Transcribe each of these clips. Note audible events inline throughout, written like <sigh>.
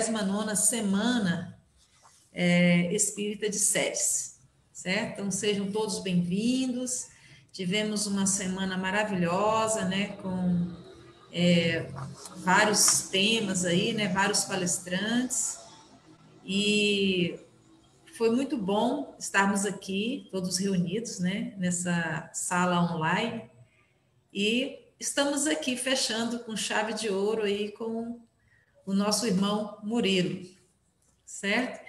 29 Semana é, Espírita de Séries, certo? Então, sejam todos bem-vindos. Tivemos uma semana maravilhosa, né? Com é, vários temas aí, né? Vários palestrantes. E foi muito bom estarmos aqui, todos reunidos, né? Nessa sala online. E estamos aqui fechando com chave de ouro aí com o nosso irmão Murilo, certo?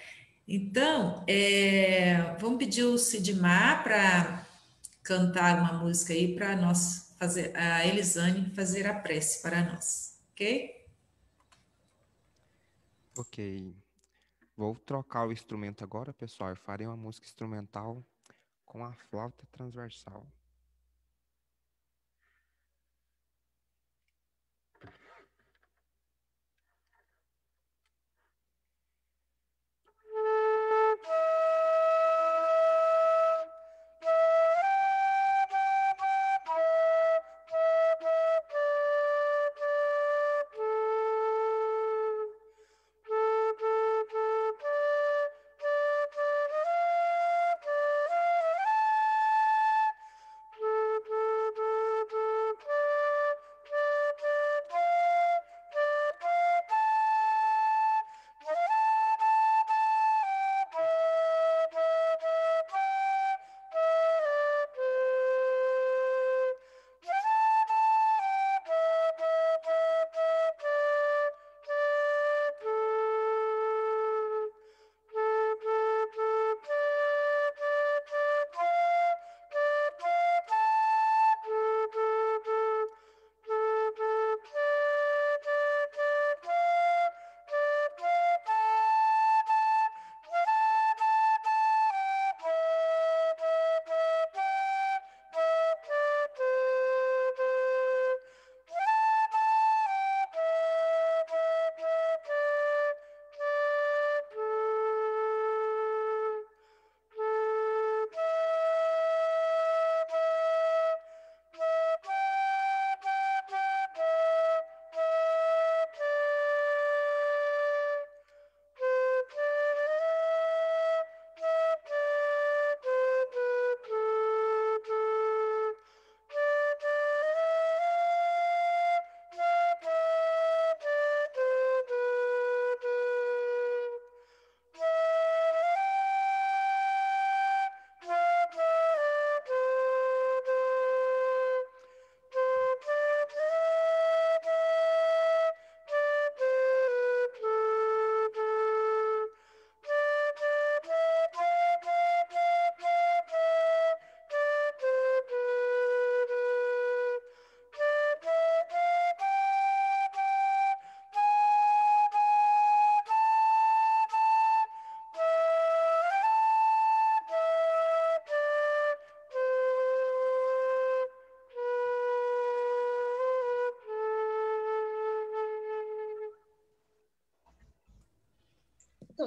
Então, é, vamos pedir o Sidmar para cantar uma música aí para nós fazer a Elisane fazer a prece para nós, ok? Ok. Vou trocar o instrumento agora, pessoal. Eu farei uma música instrumental com a flauta transversal. Woo!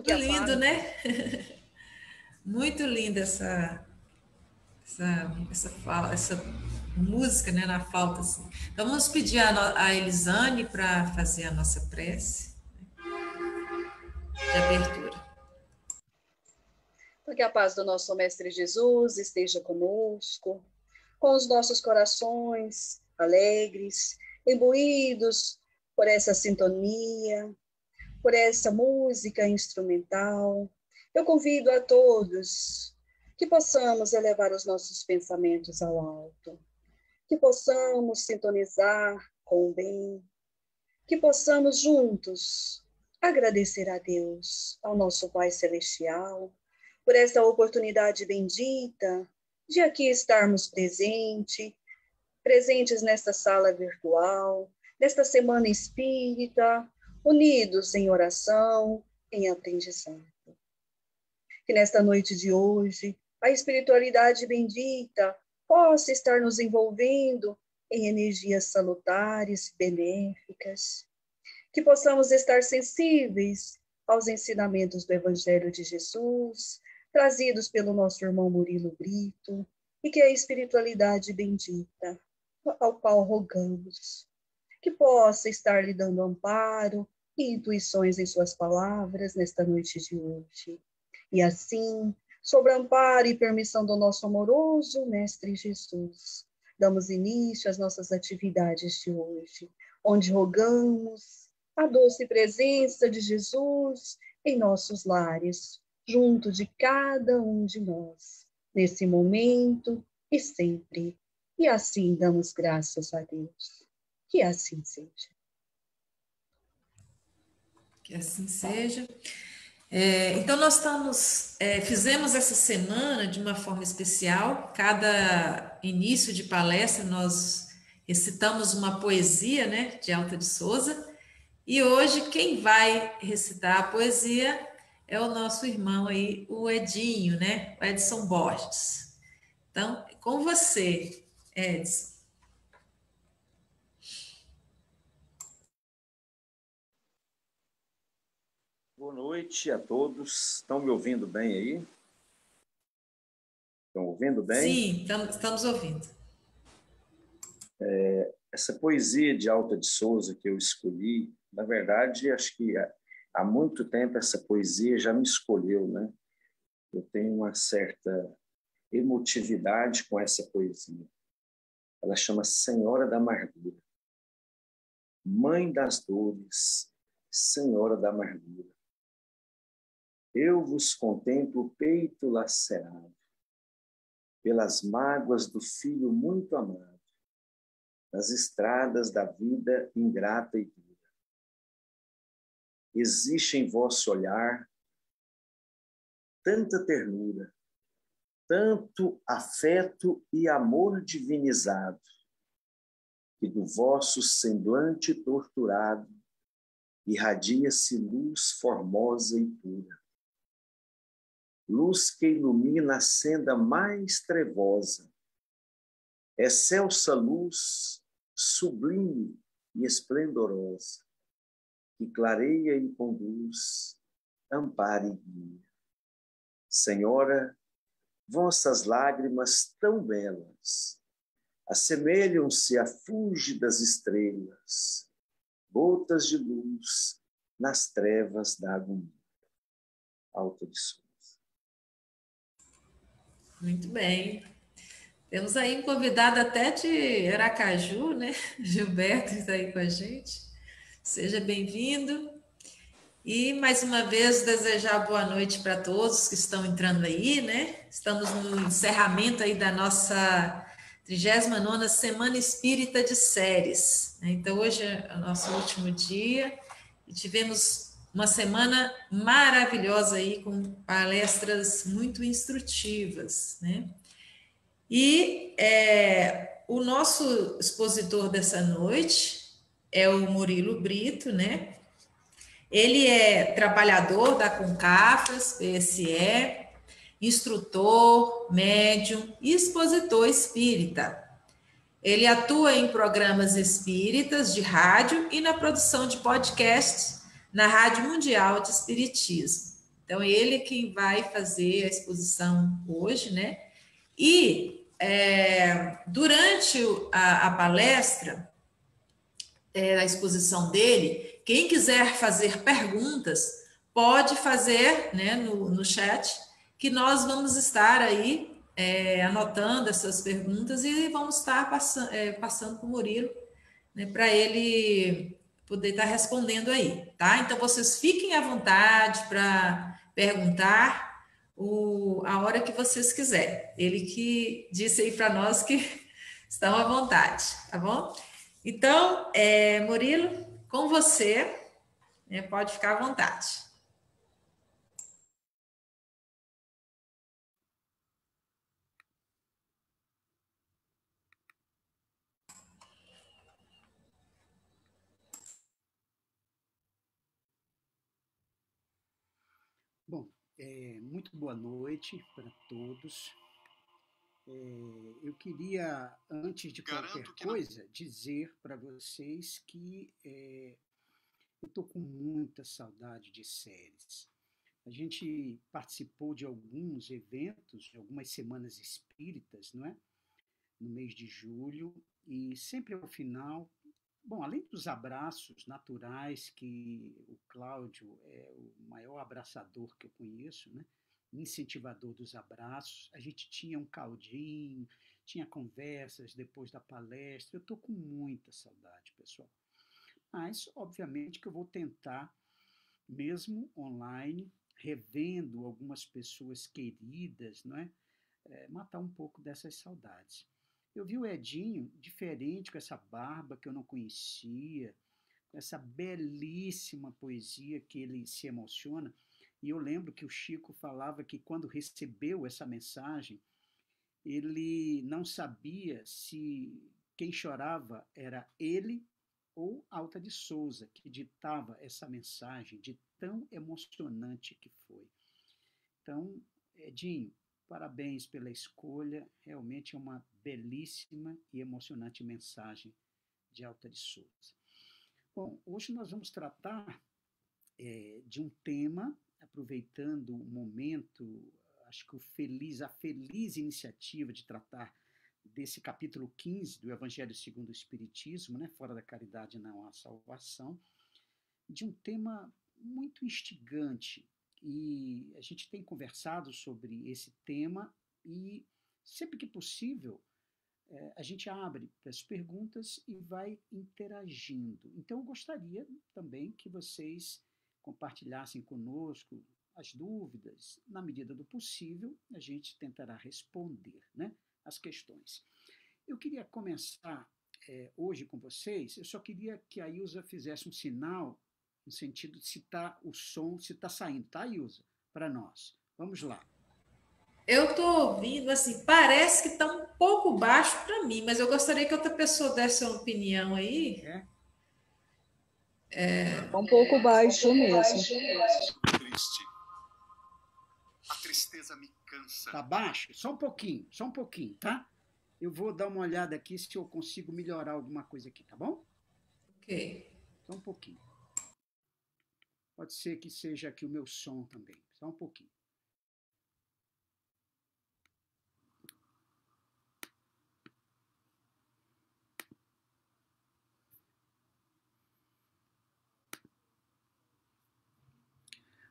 que lindo, né? né? <laughs> Muito linda essa, essa, essa, fala, essa música né, na falta. Assim. Então, vamos pedir a, a Elisane para fazer a nossa prece né, de abertura. Porque a paz do nosso Mestre Jesus esteja conosco, com os nossos corações alegres, imbuídos por essa sintonia, por essa música música instrumental, eu convido a todos que possamos elevar os nossos pensamentos ao alto, que possamos sintonizar com o bem, que possamos juntos agradecer a Deus, ao nosso Pai Celestial, por esta oportunidade bendita de aqui estarmos presentes, presentes nesta sala virtual, nesta semana espírita, unidos em oração, em aprendizado. Que nesta noite de hoje, a espiritualidade bendita possa estar nos envolvendo em energias salutares, benéficas. Que possamos estar sensíveis aos ensinamentos do Evangelho de Jesus, trazidos pelo nosso irmão Murilo Brito, e que a espiritualidade bendita, ao qual rogamos, que possa estar lhe dando amparo, e intuições em suas palavras nesta noite de hoje. E assim, sobre amparo e permissão do nosso amoroso Mestre Jesus, damos início às nossas atividades de hoje, onde rogamos a doce presença de Jesus em nossos lares, junto de cada um de nós, nesse momento e sempre. E assim damos graças a Deus. Que assim seja. Que assim seja. É, então, nós estamos, é, fizemos essa semana de uma forma especial, cada início de palestra nós recitamos uma poesia né, de Alta de Souza, e hoje quem vai recitar a poesia é o nosso irmão aí, o Edinho, né, o Edson Borges. Então, com você, Edson. Boa noite a todos. Estão me ouvindo bem aí? Estão ouvindo bem? Sim, estamos ouvindo. É, essa poesia de Alta de Souza que eu escolhi, na verdade, acho que há muito tempo essa poesia já me escolheu, né? Eu tenho uma certa emotividade com essa poesia. Ela chama Senhora da Amargura. Mãe das Dores, Senhora da Amargura eu vos contemplo o peito lacerado pelas mágoas do filho muito amado, nas estradas da vida ingrata e dura. Existe em vosso olhar tanta ternura, tanto afeto e amor divinizado, que do vosso semblante torturado irradia-se luz formosa e pura luz que ilumina a senda mais trevosa. Excelsa luz, sublime e esplendorosa, que clareia e conduz, ampare e guia. Senhora, vossas lágrimas tão belas assemelham-se a fúlgidas estrelas, gotas de luz nas trevas da agonia. Alto de sol. Muito bem. Temos aí um convidado até de Aracaju, né? <laughs> Gilberto está aí com a gente. Seja bem-vindo. E mais uma vez desejar boa noite para todos que estão entrando aí, né? Estamos no encerramento aí da nossa 39 Semana Espírita de Séries. Né? Então hoje é o nosso último dia e tivemos uma semana maravilhosa aí com palestras muito instrutivas, né? E é, o nosso expositor dessa noite é o Murilo Brito, né? Ele é trabalhador da Concafras, PSE, instrutor, médium e expositor espírita. Ele atua em programas espíritas de rádio e na produção de podcasts na Rádio Mundial de Espiritismo. Então, ele é quem vai fazer a exposição hoje, né? E é, durante a, a palestra, é, a exposição dele, quem quiser fazer perguntas, pode fazer né, no, no chat, que nós vamos estar aí é, anotando essas perguntas e vamos estar é, passando para o Murilo, né, para ele poder estar tá respondendo aí, tá? Então vocês fiquem à vontade para perguntar o, a hora que vocês quiserem. Ele que disse aí para nós que <laughs> estão à vontade, tá bom? Então, é, Murilo, com você, né, pode ficar à vontade. É, muito boa noite para todos. É, eu queria, antes de Garanto qualquer coisa, não... dizer para vocês que é, eu estou com muita saudade de séries. A gente participou de alguns eventos, de algumas semanas espíritas, não é? No mês de julho, e sempre ao final Bom, além dos abraços naturais, que o Cláudio é o maior abraçador que eu conheço, né? incentivador dos abraços, a gente tinha um caldinho, tinha conversas depois da palestra. Eu estou com muita saudade, pessoal. Mas, obviamente, que eu vou tentar, mesmo online, revendo algumas pessoas queridas, não é? é matar um pouco dessas saudades. Eu vi o Edinho diferente, com essa barba que eu não conhecia, com essa belíssima poesia que ele se emociona. E eu lembro que o Chico falava que quando recebeu essa mensagem, ele não sabia se quem chorava era ele ou Alta de Souza, que ditava essa mensagem de tão emocionante que foi. Então, Edinho, Parabéns pela escolha, realmente é uma belíssima e emocionante mensagem de Alta de Souza. Bom, hoje nós vamos tratar é, de um tema, aproveitando o momento, acho que o feliz, a feliz iniciativa de tratar desse capítulo 15 do Evangelho segundo o Espiritismo, né, fora da caridade não há salvação, de um tema muito instigante e a gente tem conversado sobre esse tema e, sempre que possível, é, a gente abre para as perguntas e vai interagindo. Então, eu gostaria também que vocês compartilhassem conosco as dúvidas, na medida do possível, a gente tentará responder né, as questões. Eu queria começar é, hoje com vocês, eu só queria que a Ilza fizesse um sinal no sentido de se está o som, se está saindo, tá, Ilza? Para nós. Vamos lá. Eu estou ouvindo, assim, parece que está um pouco baixo para mim, mas eu gostaria que outra pessoa desse uma opinião aí. É. É, tá um pouco é, tá baixo mesmo. Triste. A tristeza me cansa. Tá baixo? Só um pouquinho, só um pouquinho, tá? Eu vou dar uma olhada aqui se eu consigo melhorar alguma coisa aqui, tá bom? Ok. Só um pouquinho. Pode ser que seja aqui o meu som também, só um pouquinho.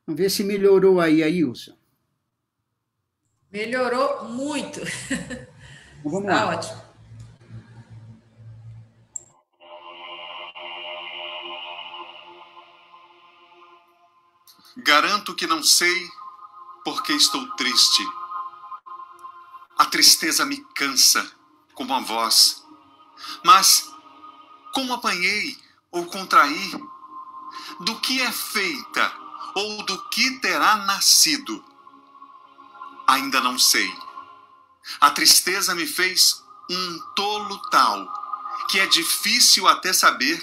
Vamos ver se melhorou aí, Ailson. Melhorou muito. Então, vamos Está lá. ótimo. Garanto que não sei porque estou triste. A tristeza me cansa, como a voz. Mas como apanhei ou contraí? Do que é feita ou do que terá nascido? Ainda não sei. A tristeza me fez um tolo tal que é difícil até saber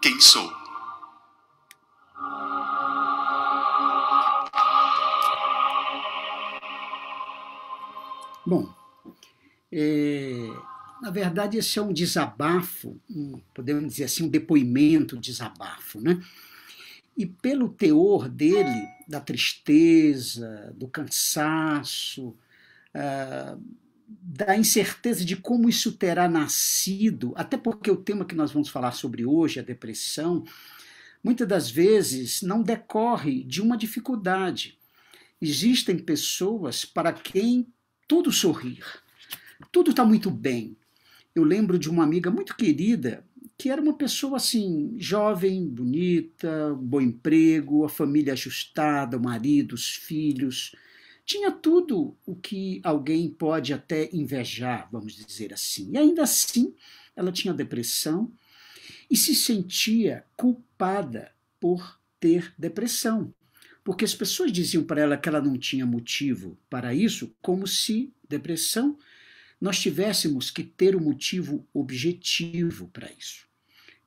quem sou. Bom, é, na verdade, esse é um desabafo, um, podemos dizer assim, um depoimento desabafo, né? E pelo teor dele, da tristeza, do cansaço, ah, da incerteza de como isso terá nascido, até porque o tema que nós vamos falar sobre hoje, a depressão, muitas das vezes não decorre de uma dificuldade. Existem pessoas para quem tudo sorrir, tudo está muito bem. Eu lembro de uma amiga muito querida que era uma pessoa assim, jovem, bonita, bom emprego, a família ajustada, o marido, os filhos. Tinha tudo o que alguém pode até invejar, vamos dizer assim. E ainda assim, ela tinha depressão e se sentia culpada por ter depressão porque as pessoas diziam para ela que ela não tinha motivo para isso, como se depressão nós tivéssemos que ter um motivo objetivo para isso.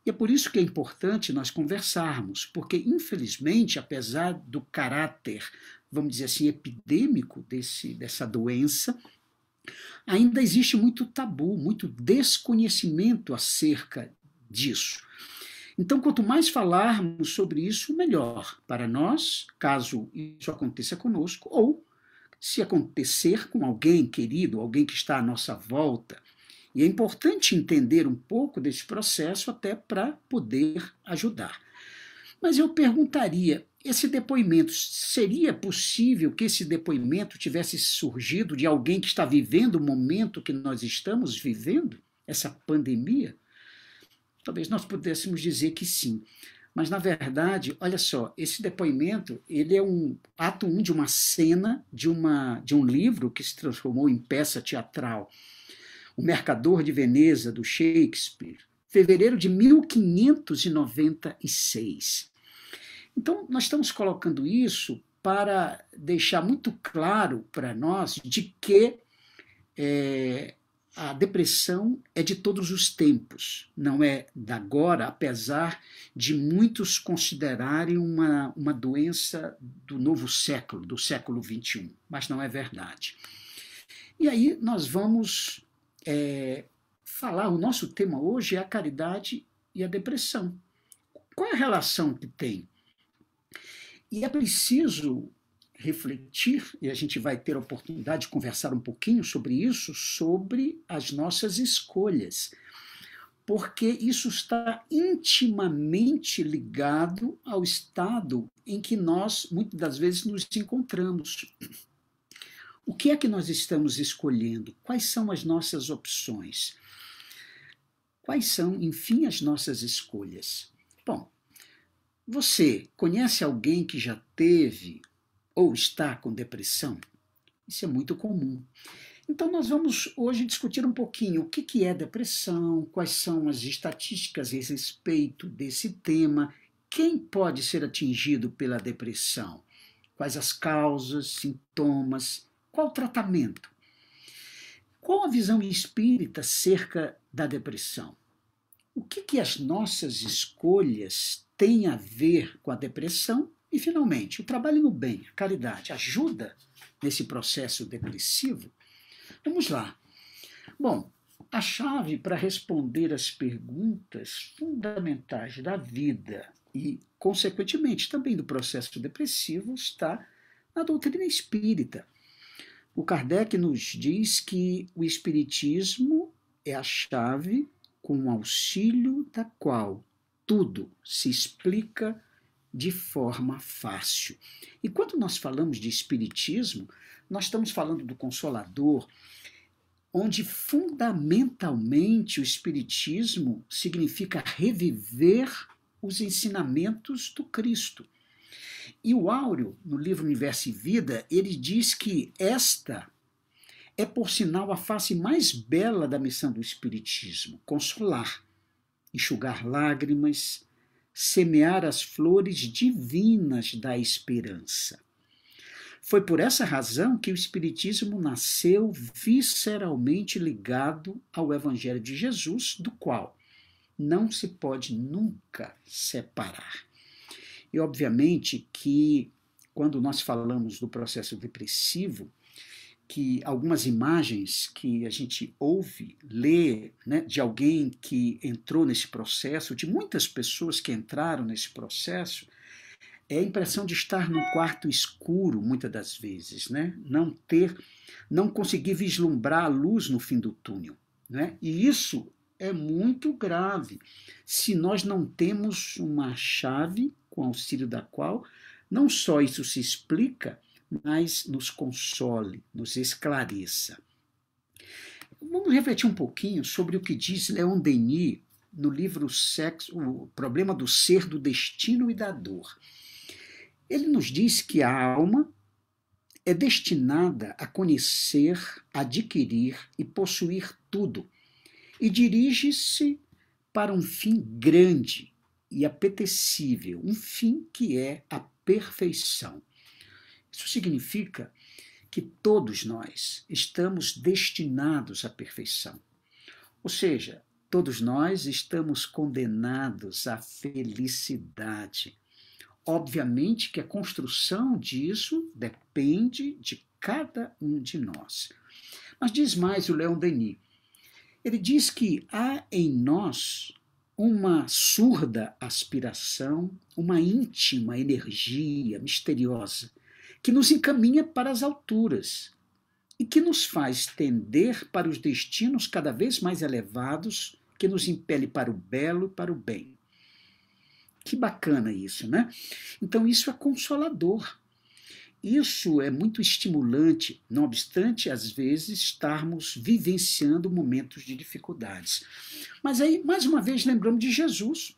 E é por isso que é importante nós conversarmos, porque infelizmente, apesar do caráter, vamos dizer assim, epidêmico desse, dessa doença, ainda existe muito tabu, muito desconhecimento acerca disso. Então, quanto mais falarmos sobre isso, melhor para nós, caso isso aconteça conosco, ou se acontecer com alguém querido, alguém que está à nossa volta. E é importante entender um pouco desse processo até para poder ajudar. Mas eu perguntaria: esse depoimento, seria possível que esse depoimento tivesse surgido de alguém que está vivendo o momento que nós estamos vivendo, essa pandemia? Talvez nós pudéssemos dizer que sim. Mas, na verdade, olha só, esse depoimento ele é um ato um de uma cena de, uma, de um livro que se transformou em peça teatral. O Mercador de Veneza, do Shakespeare, fevereiro de 1596. Então, nós estamos colocando isso para deixar muito claro para nós de que é, a depressão é de todos os tempos, não é da agora, apesar de muitos considerarem uma, uma doença do novo século, do século XXI, mas não é verdade. E aí nós vamos é, falar, o nosso tema hoje é a caridade e a depressão. Qual é a relação que tem? E é preciso refletir, e a gente vai ter a oportunidade de conversar um pouquinho sobre isso, sobre as nossas escolhas. Porque isso está intimamente ligado ao estado em que nós, muitas das vezes, nos encontramos. O que é que nós estamos escolhendo? Quais são as nossas opções? Quais são, enfim, as nossas escolhas? Bom, você conhece alguém que já teve ou está com depressão? Isso é muito comum. Então, nós vamos hoje discutir um pouquinho o que, que é depressão, quais são as estatísticas a respeito desse tema, quem pode ser atingido pela depressão, quais as causas, sintomas, qual o tratamento. Qual a visão espírita acerca da depressão? O que, que as nossas escolhas têm a ver com a depressão e, finalmente, o trabalho no bem, a caridade, ajuda nesse processo depressivo? Vamos lá. Bom, a chave para responder as perguntas fundamentais da vida e, consequentemente, também do processo depressivo está na doutrina espírita. O Kardec nos diz que o espiritismo é a chave com o auxílio da qual tudo se explica de forma fácil. E quando nós falamos de Espiritismo, nós estamos falando do Consolador, onde fundamentalmente o Espiritismo significa reviver os ensinamentos do Cristo. E o Áureo, no livro Universo e Vida, ele diz que esta é, por sinal, a face mais bela da missão do Espiritismo: consolar, enxugar lágrimas, semear as flores divinas da esperança. Foi por essa razão que o Espiritismo nasceu visceralmente ligado ao Evangelho de Jesus, do qual não se pode nunca separar. E obviamente que quando nós falamos do processo depressivo, que algumas imagens que a gente ouve, lê, né, de alguém que entrou nesse processo, de muitas pessoas que entraram nesse processo, é a impressão de estar num quarto escuro, muitas das vezes, né? Não ter, não conseguir vislumbrar a luz no fim do túnel, né? E isso é muito grave se nós não temos uma chave com auxílio da qual não só isso se explica, mas nos console, nos esclareça. Vamos refletir um pouquinho sobre o que diz Leon Denis no livro Sexo, O Problema do Ser, do Destino e da Dor. Ele nos diz que a alma é destinada a conhecer, adquirir e possuir tudo, e dirige-se para um fim grande e apetecível, um fim que é a perfeição. Isso significa que todos nós estamos destinados à perfeição. Ou seja, todos nós estamos condenados à felicidade. Obviamente que a construção disso depende de cada um de nós. Mas diz mais o Léon Denis. Ele diz que há em nós uma surda aspiração, uma íntima energia misteriosa que nos encaminha para as alturas e que nos faz tender para os destinos cada vez mais elevados, que nos impele para o belo, para o bem. Que bacana isso, né? Então, isso é consolador. Isso é muito estimulante, não obstante, às vezes, estarmos vivenciando momentos de dificuldades. Mas aí, mais uma vez, lembramos de Jesus.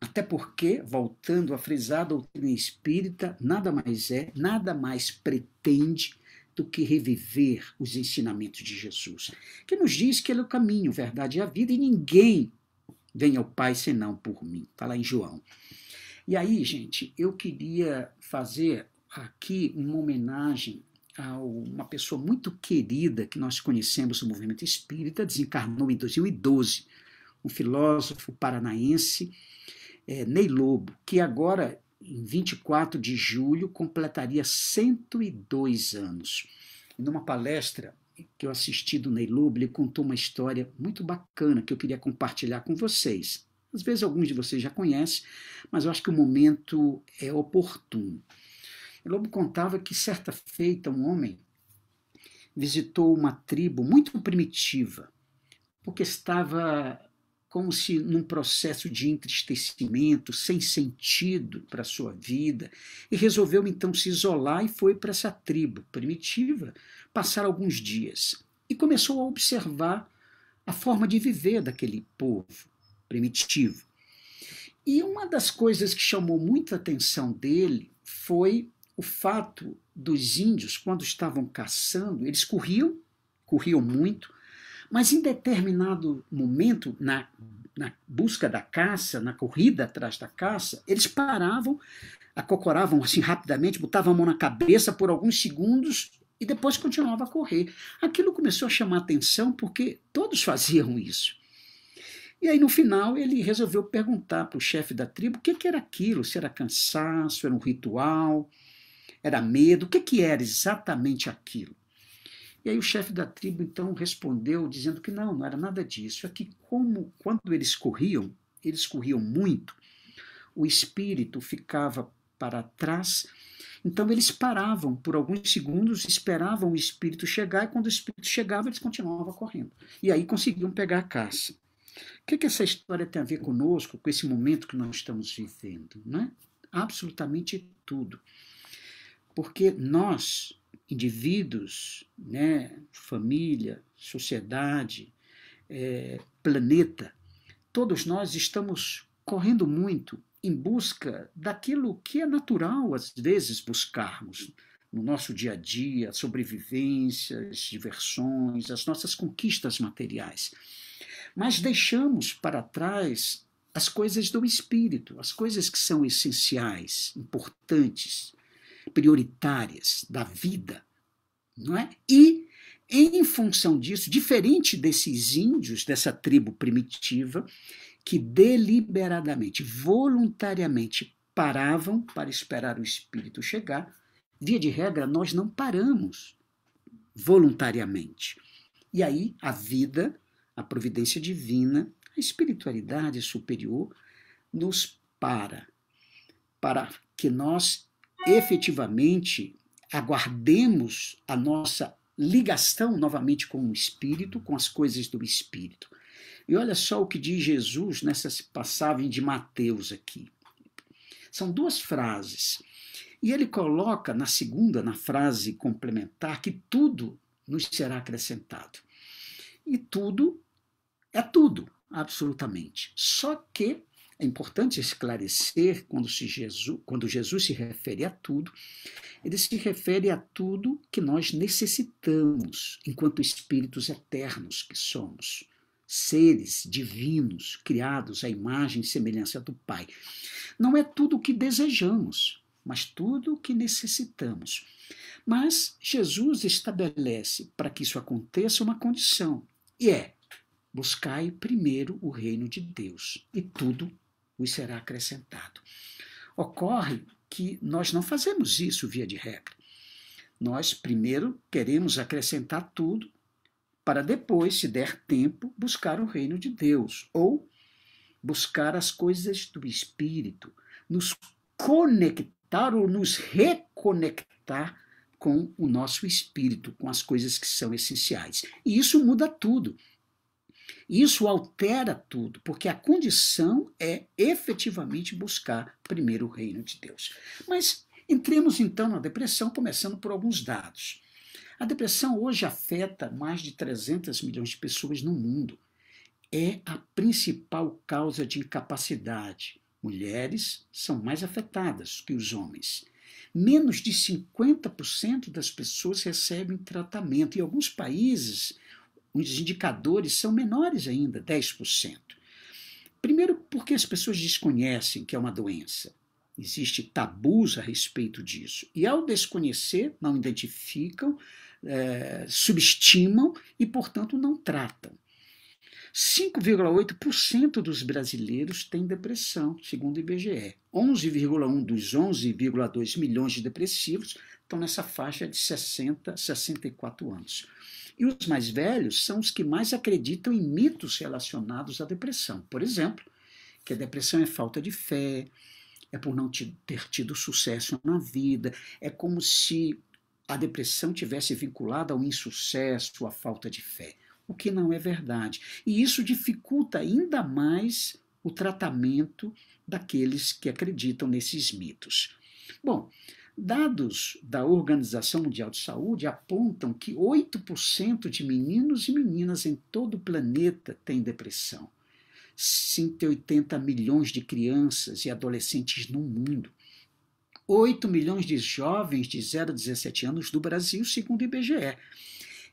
Até porque, voltando a frisar, a doutrina espírita nada mais é, nada mais pretende do que reviver os ensinamentos de Jesus, que nos diz que ele é o caminho, verdade e a vida, e ninguém vem ao Pai senão por mim. Está lá em João. E aí, gente, eu queria fazer aqui uma homenagem a uma pessoa muito querida que nós conhecemos no movimento espírita, desencarnou em 2012, um filósofo paranaense é, Ney Lobo, que agora, em 24 de julho, completaria 102 anos. Numa palestra que eu assisti do Ney Lobo, ele contou uma história muito bacana que eu queria compartilhar com vocês. Às vezes alguns de vocês já conhecem, mas eu acho que o momento é oportuno. Ney Lobo contava que certa feita um homem visitou uma tribo muito primitiva, porque estava como se num processo de entristecimento, sem sentido para sua vida, e resolveu então se isolar e foi para essa tribo primitiva passar alguns dias. E começou a observar a forma de viver daquele povo primitivo. E uma das coisas que chamou muita atenção dele foi o fato dos índios, quando estavam caçando, eles corriam, corriam muito, mas em determinado momento, na, na busca da caça, na corrida atrás da caça, eles paravam, acocoravam assim rapidamente, botavam a mão na cabeça por alguns segundos e depois continuava a correr. Aquilo começou a chamar atenção porque todos faziam isso. E aí, no final, ele resolveu perguntar para o chefe da tribo o que, que, era aquilo: se era cansaço, era um ritual, era medo, o que, que era exatamente aquilo. E aí o chefe da tribo então respondeu dizendo que não, não era nada disso. É que como quando eles corriam, eles corriam muito, o espírito ficava para trás. Então eles paravam por alguns segundos, esperavam o espírito chegar, e quando o espírito chegava, eles continuavam correndo. E aí conseguiam pegar a caça. O que, é que essa história tem a ver conosco, com esse momento que nós estamos vivendo? Né? Absolutamente tudo. Porque nós indivíduos, né, família, sociedade, é, planeta, todos nós estamos correndo muito em busca daquilo que é natural, às vezes, buscarmos no nosso dia a dia, sobrevivências, diversões, as nossas conquistas materiais. Mas deixamos para trás as coisas do espírito, as coisas que são essenciais, importantes, prioritárias da vida, não é? E em função disso, diferente desses índios, dessa tribo primitiva, que deliberadamente, voluntariamente paravam para esperar o espírito chegar, via de regra, nós não paramos voluntariamente. E aí a vida, a providência divina, a espiritualidade superior nos para, para que nós efetivamente aguardemos a nossa ligação novamente com o Espírito, com as coisas do Espírito. E olha só o que diz Jesus nessa passagem de Mateus aqui. São duas frases. E ele coloca na segunda, na frase complementar, que tudo nos será acrescentado. E tudo é tudo, absolutamente. Só que é importante esclarecer quando, se Jesus, quando Jesus se refere a tudo, ele se refere a tudo que nós necessitamos enquanto espíritos eternos que somos, seres divinos criados à imagem e semelhança do Pai. Não é tudo o que desejamos, mas tudo o que necessitamos. Mas Jesus estabelece para que isso aconteça uma condição, e é: buscai primeiro o reino de Deus, e tudo os será acrescentado. Ocorre que nós não fazemos isso via de regra. Nós primeiro queremos acrescentar tudo para depois, se der tempo, buscar o reino de Deus ou buscar as coisas do espírito, nos conectar ou nos reconectar com o nosso espírito, com as coisas que são essenciais. E isso muda tudo. Isso altera tudo, porque a condição é efetivamente buscar primeiro o reino de Deus. Mas entremos então na depressão, começando por alguns dados. A depressão hoje afeta mais de 300 milhões de pessoas no mundo. É a principal causa de incapacidade. Mulheres são mais afetadas que os homens. Menos de 50% das pessoas recebem tratamento. Em alguns países, os indicadores são menores ainda, 10%. Primeiro, porque as pessoas desconhecem que é uma doença. Existem tabus a respeito disso. E ao desconhecer, não identificam, é, subestimam e, portanto, não tratam. 5,8% dos brasileiros têm depressão, segundo o IBGE. 11,1 dos 11,2 milhões de depressivos estão nessa faixa de 60 a 64 anos. E os mais velhos são os que mais acreditam em mitos relacionados à depressão. Por exemplo, que a depressão é falta de fé, é por não ter tido sucesso na vida, é como se a depressão tivesse vinculada ao insucesso, à falta de fé, o que não é verdade. E isso dificulta ainda mais o tratamento daqueles que acreditam nesses mitos. Bom, Dados da Organização Mundial de Saúde apontam que 8% de meninos e meninas em todo o planeta têm depressão. 180 milhões de crianças e adolescentes no mundo. 8 milhões de jovens de 0 a 17 anos do Brasil, segundo o IBGE.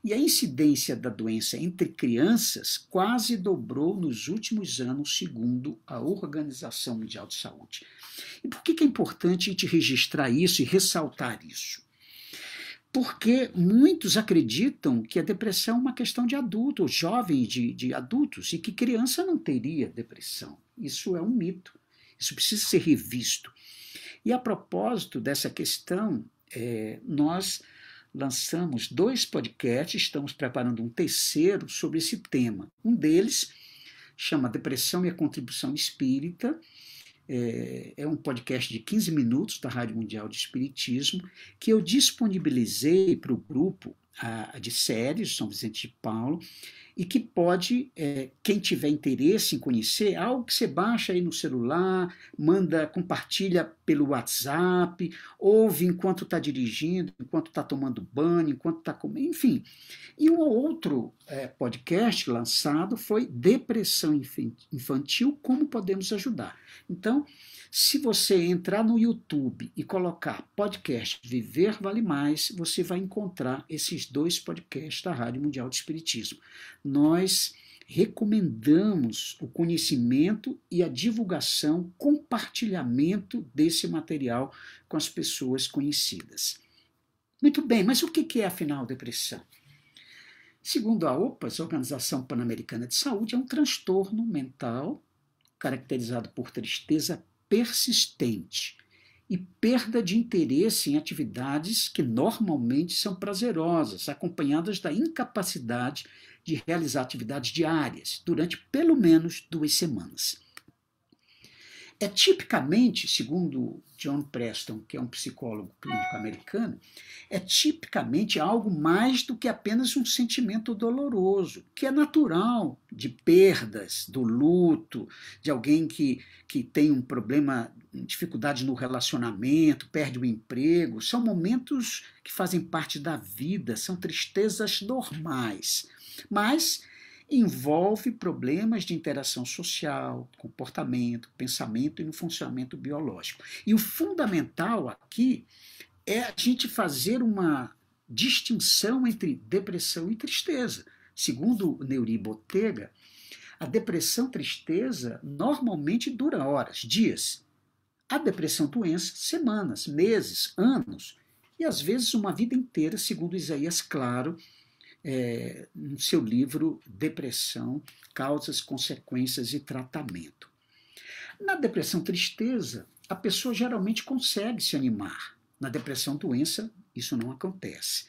E a incidência da doença entre crianças quase dobrou nos últimos anos, segundo a Organização Mundial de Saúde. E por que é importante a gente registrar isso e ressaltar isso? Porque muitos acreditam que a depressão é uma questão de adultos, jovens de, de adultos, e que criança não teria depressão. Isso é um mito. Isso precisa ser revisto. E a propósito dessa questão, é, nós lançamos dois podcasts, estamos preparando um terceiro sobre esse tema. Um deles chama Depressão e a Contribuição Espírita. É, é um podcast de 15 minutos da Rádio Mundial de Espiritismo que eu disponibilizei para o grupo de séries, São Vicente de Paulo, e que pode, é, quem tiver interesse em conhecer, algo que você baixa aí no celular, manda, compartilha pelo WhatsApp, ouve enquanto está dirigindo, enquanto está tomando banho, enquanto está comendo, enfim. E um outro é, podcast lançado foi Depressão Infantil, Como Podemos Ajudar. Então, se você entrar no YouTube e colocar podcast Viver Vale Mais, você vai encontrar esses dois podcasts da Rádio Mundial de Espiritismo nós recomendamos o conhecimento e a divulgação, compartilhamento desse material com as pessoas conhecidas. Muito bem, mas o que é afinal depressão? Segundo a OPAS, a Organização Pan-Americana de Saúde, é um transtorno mental caracterizado por tristeza persistente e perda de interesse em atividades que normalmente são prazerosas, acompanhadas da incapacidade de realizar atividades diárias durante pelo menos duas semanas. É tipicamente, segundo John Preston, que é um psicólogo clínico americano, é tipicamente algo mais do que apenas um sentimento doloroso, que é natural de perdas, do luto, de alguém que, que tem um problema, dificuldade no relacionamento, perde o emprego. São momentos que fazem parte da vida, são tristezas normais mas envolve problemas de interação social, comportamento, pensamento e no funcionamento biológico. E o fundamental aqui é a gente fazer uma distinção entre depressão e tristeza. Segundo Neuri Botega, a depressão tristeza normalmente dura horas, dias. A depressão doença, semanas, meses, anos e às vezes uma vida inteira, segundo Isaías Claro, é, no seu livro Depressão, Causas, Consequências e Tratamento. Na depressão tristeza, a pessoa geralmente consegue se animar. Na depressão doença, isso não acontece.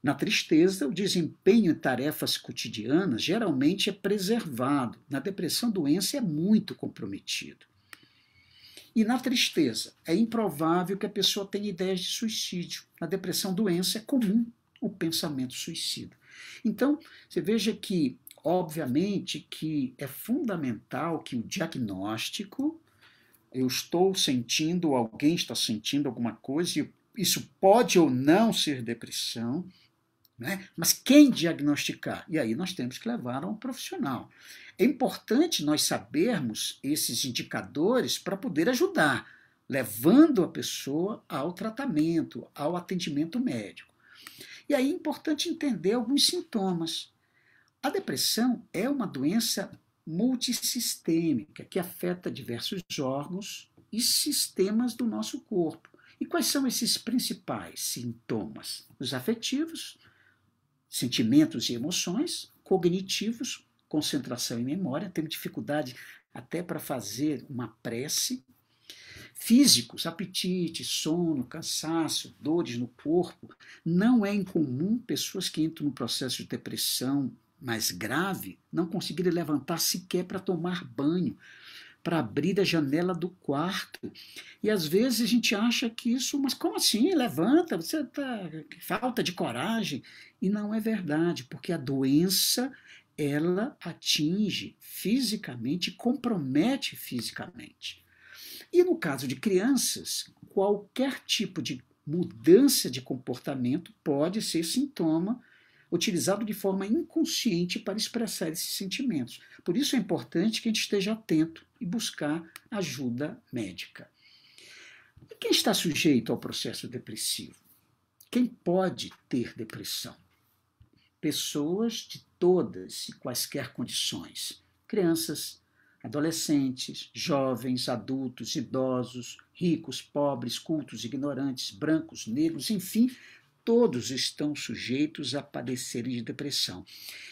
Na tristeza, o desempenho em tarefas cotidianas geralmente é preservado. Na depressão, doença é muito comprometido. E na tristeza, é improvável que a pessoa tenha ideias de suicídio. Na depressão, doença é comum o pensamento suicida. Então, você veja que, obviamente, que é fundamental que o diagnóstico, eu estou sentindo, alguém está sentindo alguma coisa, e isso pode ou não ser depressão, né? mas quem diagnosticar? E aí nós temos que levar a um profissional. É importante nós sabermos esses indicadores para poder ajudar, levando a pessoa ao tratamento, ao atendimento médico. E aí é importante entender alguns sintomas. A depressão é uma doença multissistêmica que afeta diversos órgãos e sistemas do nosso corpo. E quais são esses principais sintomas? Os afetivos, sentimentos e emoções, cognitivos, concentração e memória, temos dificuldade até para fazer uma prece, físicos, apetite, sono, cansaço, dores no corpo. Não é incomum pessoas que entram no processo de depressão mais grave não conseguirem levantar sequer para tomar banho, para abrir a janela do quarto. E às vezes a gente acha que isso, mas como assim? Levanta, você tá falta de coragem. E não é verdade, porque a doença ela atinge fisicamente, compromete fisicamente. E no caso de crianças, qualquer tipo de mudança de comportamento pode ser sintoma utilizado de forma inconsciente para expressar esses sentimentos. Por isso é importante que a gente esteja atento e buscar ajuda médica. E quem está sujeito ao processo depressivo? Quem pode ter depressão? Pessoas de todas e quaisquer condições: crianças, adolescentes, jovens, adultos, idosos, ricos, pobres, cultos, ignorantes, brancos, negros, enfim, todos estão sujeitos a padecerem de depressão.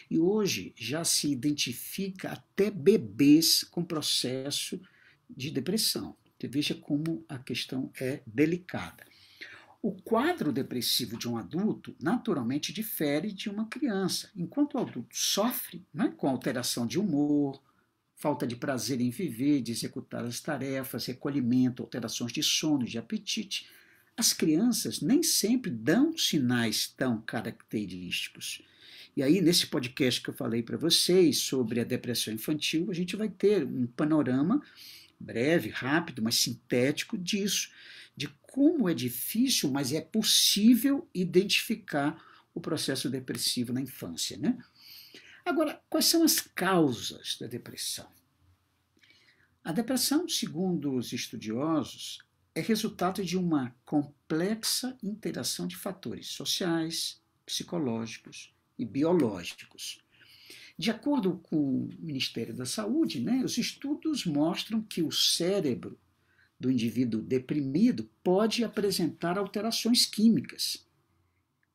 E hoje já se identifica até bebês com processo de depressão. veja como a questão é delicada. O quadro depressivo de um adulto naturalmente difere de uma criança. Enquanto o adulto sofre né, com alteração de humor, falta de prazer em viver, de executar as tarefas, recolhimento, alterações de sono, de apetite. As crianças nem sempre dão sinais tão característicos. E aí, nesse podcast que eu falei para vocês sobre a depressão infantil, a gente vai ter um panorama breve, rápido, mas sintético disso, de como é difícil, mas é possível identificar o processo depressivo na infância, né? Agora, quais são as causas da depressão? A depressão, segundo os estudiosos, é resultado de uma complexa interação de fatores sociais, psicológicos e biológicos. De acordo com o Ministério da Saúde, né, os estudos mostram que o cérebro do indivíduo deprimido pode apresentar alterações químicas,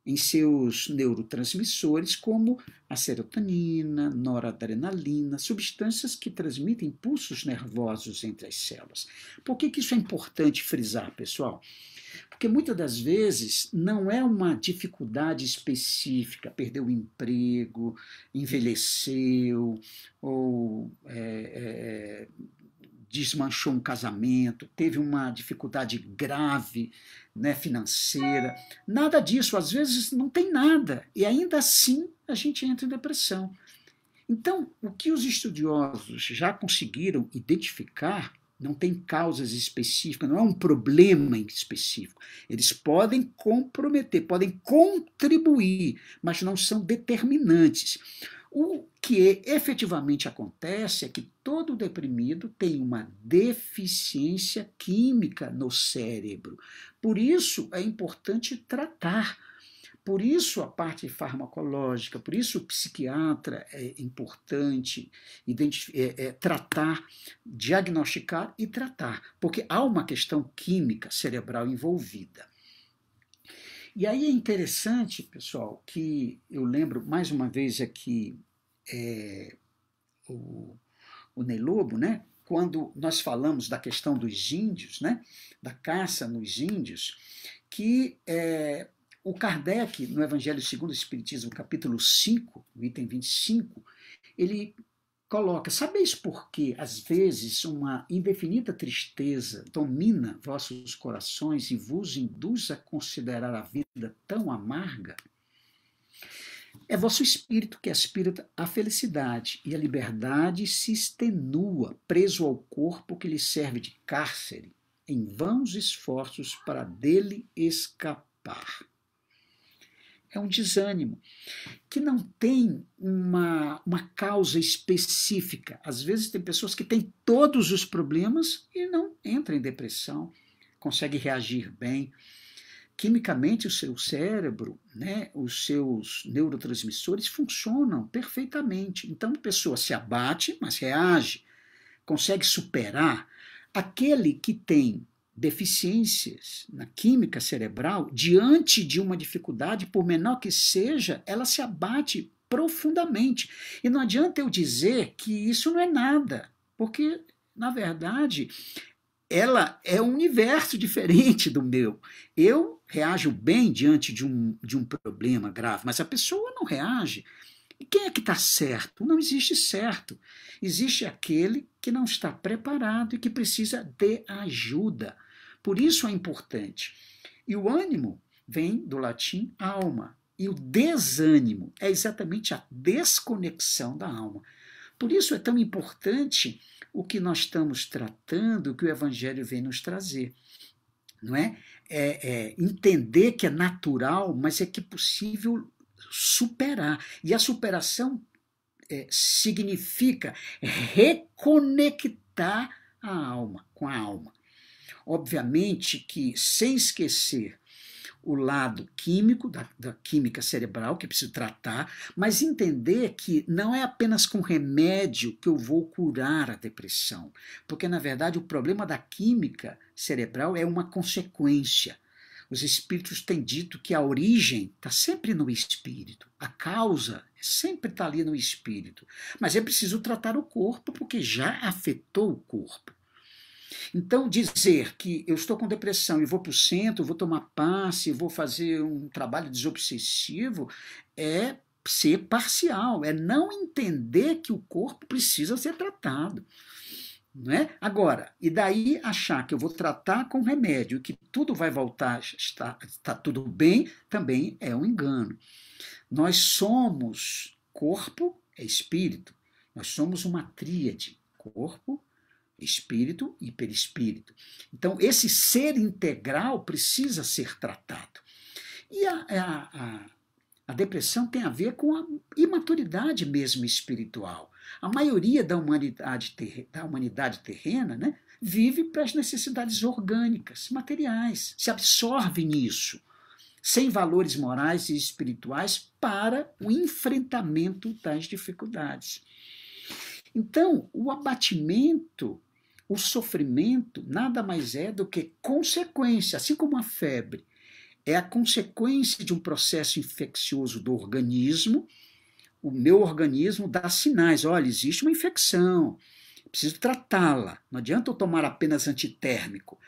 em seus neurotransmissores como a serotonina, noradrenalina, substâncias que transmitem impulsos nervosos entre as células. Por que, que isso é importante frisar, pessoal? Porque muitas das vezes não é uma dificuldade específica, perdeu o emprego, envelheceu ou é, é, desmanchou um casamento, teve uma dificuldade grave né, financeira. Nada disso, às vezes não tem nada, e ainda assim a gente entra em depressão. Então, o que os estudiosos já conseguiram identificar não tem causas específicas, não é um problema específico. Eles podem comprometer, podem contribuir, mas não são determinantes. O que efetivamente acontece é que todo deprimido tem uma deficiência química no cérebro. Por isso é importante tratar. Por isso a parte farmacológica, por isso o psiquiatra é importante é, é, tratar, diagnosticar e tratar, porque há uma questão química cerebral envolvida. E aí é interessante, pessoal, que eu lembro mais uma vez aqui é, o, o né? quando nós falamos da questão dos índios, né? da caça nos índios, que é, o Kardec, no Evangelho segundo o Espiritismo, capítulo 5, item 25, ele coloca: Sabeis por que, às vezes, uma indefinida tristeza domina vossos corações e vos induz a considerar a vida tão amarga? É vosso espírito que aspira à felicidade, e a liberdade se extenua, preso ao corpo que lhe serve de cárcere, em vãos esforços para dele escapar. É um desânimo que não tem uma, uma causa específica. Às vezes, tem pessoas que têm todos os problemas e não entram em depressão, conseguem reagir bem quimicamente o seu cérebro, né, os seus neurotransmissores funcionam perfeitamente. Então a pessoa se abate, mas reage, consegue superar. Aquele que tem deficiências na química cerebral, diante de uma dificuldade, por menor que seja, ela se abate profundamente. E não adianta eu dizer que isso não é nada, porque na verdade, ela é um universo diferente do meu. Eu reajo bem diante de um, de um problema grave, mas a pessoa não reage. E quem é que está certo? Não existe certo. Existe aquele que não está preparado e que precisa de ajuda. Por isso é importante. E o ânimo vem do latim alma. E o desânimo é exatamente a desconexão da alma. Por isso é tão importante o que nós estamos tratando, o que o Evangelho vem nos trazer. Não é? É, é entender que é natural, mas é que é possível superar. E a superação é, significa reconectar a alma com a alma. Obviamente que sem esquecer o lado químico, da, da química cerebral, que é preciso tratar, mas entender que não é apenas com remédio que eu vou curar a depressão, porque na verdade o problema da química cerebral é uma consequência. Os espíritos têm dito que a origem está sempre no espírito, a causa sempre está ali no espírito. Mas é preciso tratar o corpo porque já afetou o corpo. Então, dizer que eu estou com depressão e vou para o centro, vou tomar passe, vou fazer um trabalho desobsessivo, é ser parcial, é não entender que o corpo precisa ser tratado. é? Agora, e daí achar que eu vou tratar com remédio, que tudo vai voltar, está, está tudo bem, também é um engano. Nós somos corpo é espírito, nós somos uma tríade: corpo, espírito e perispírito. Então, esse ser integral precisa ser tratado. E a, é a, a, a depressão tem a ver com a imaturidade mesmo espiritual. A maioria da humanidade, ter, da humanidade terrena né, vive para as necessidades orgânicas, materiais, se absorve nisso, sem valores morais e espirituais para o enfrentamento das dificuldades. Então, o abatimento, o sofrimento, nada mais é do que consequência, assim como a febre. É a consequência de um processo infeccioso do organismo. O meu organismo dá sinais: olha, existe uma infecção, preciso tratá-la. Não adianta eu tomar apenas antitérmico.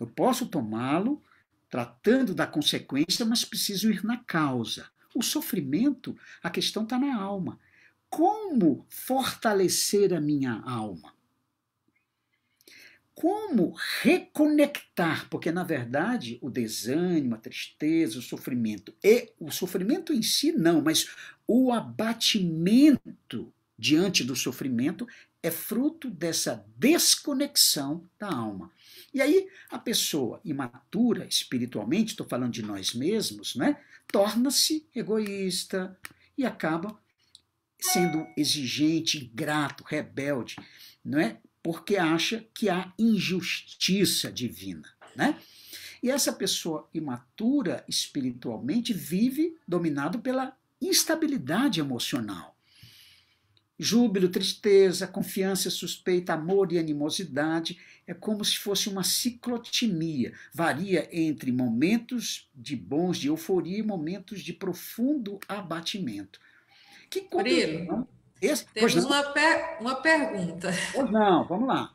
Eu posso tomá-lo tratando da consequência, mas preciso ir na causa. O sofrimento, a questão está na alma como fortalecer a minha alma? Como reconectar? Porque, na verdade, o desânimo, a tristeza, o sofrimento, e o sofrimento em si não, mas o abatimento diante do sofrimento é fruto dessa desconexão da alma. E aí a pessoa imatura espiritualmente, estou falando de nós mesmos, né, torna-se egoísta e acaba sendo exigente, ingrato, rebelde, não é? Porque acha que há injustiça divina, né? E essa pessoa imatura espiritualmente vive dominado pela instabilidade emocional. Júbilo, tristeza, confiança, suspeita, amor e animosidade é como se fosse uma ciclotimia. Varia entre momentos de bons de euforia e momentos de profundo abatimento. Que Murilo, esse, temos uma, per uma pergunta. Pois não, vamos lá.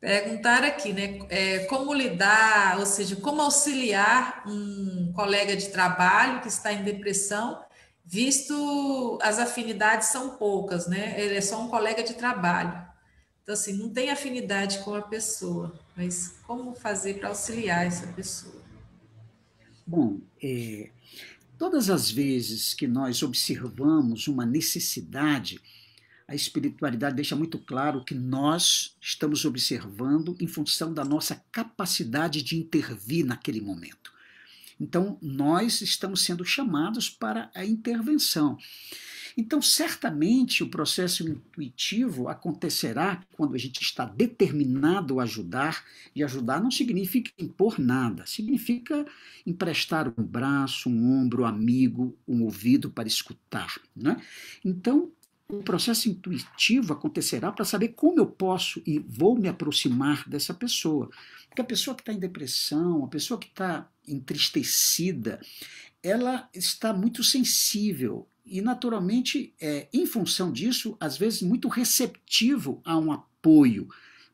Perguntar aqui, né? É, como lidar, ou seja, como auxiliar um colega de trabalho que está em depressão, visto as afinidades são poucas, né? Ele é só um colega de trabalho. Então, assim, não tem afinidade com a pessoa, mas como fazer para auxiliar essa pessoa? Bom, é, Todas as vezes que nós observamos uma necessidade, a espiritualidade deixa muito claro que nós estamos observando em função da nossa capacidade de intervir naquele momento. Então, nós estamos sendo chamados para a intervenção. Então, certamente o processo intuitivo acontecerá quando a gente está determinado a ajudar, e ajudar não significa impor nada, significa emprestar um braço, um ombro, um amigo, um ouvido para escutar. Né? Então, o processo intuitivo acontecerá para saber como eu posso e vou me aproximar dessa pessoa. Porque a pessoa que está em depressão, a pessoa que está entristecida, ela está muito sensível e, naturalmente, é, em função disso, às vezes muito receptivo a um apoio,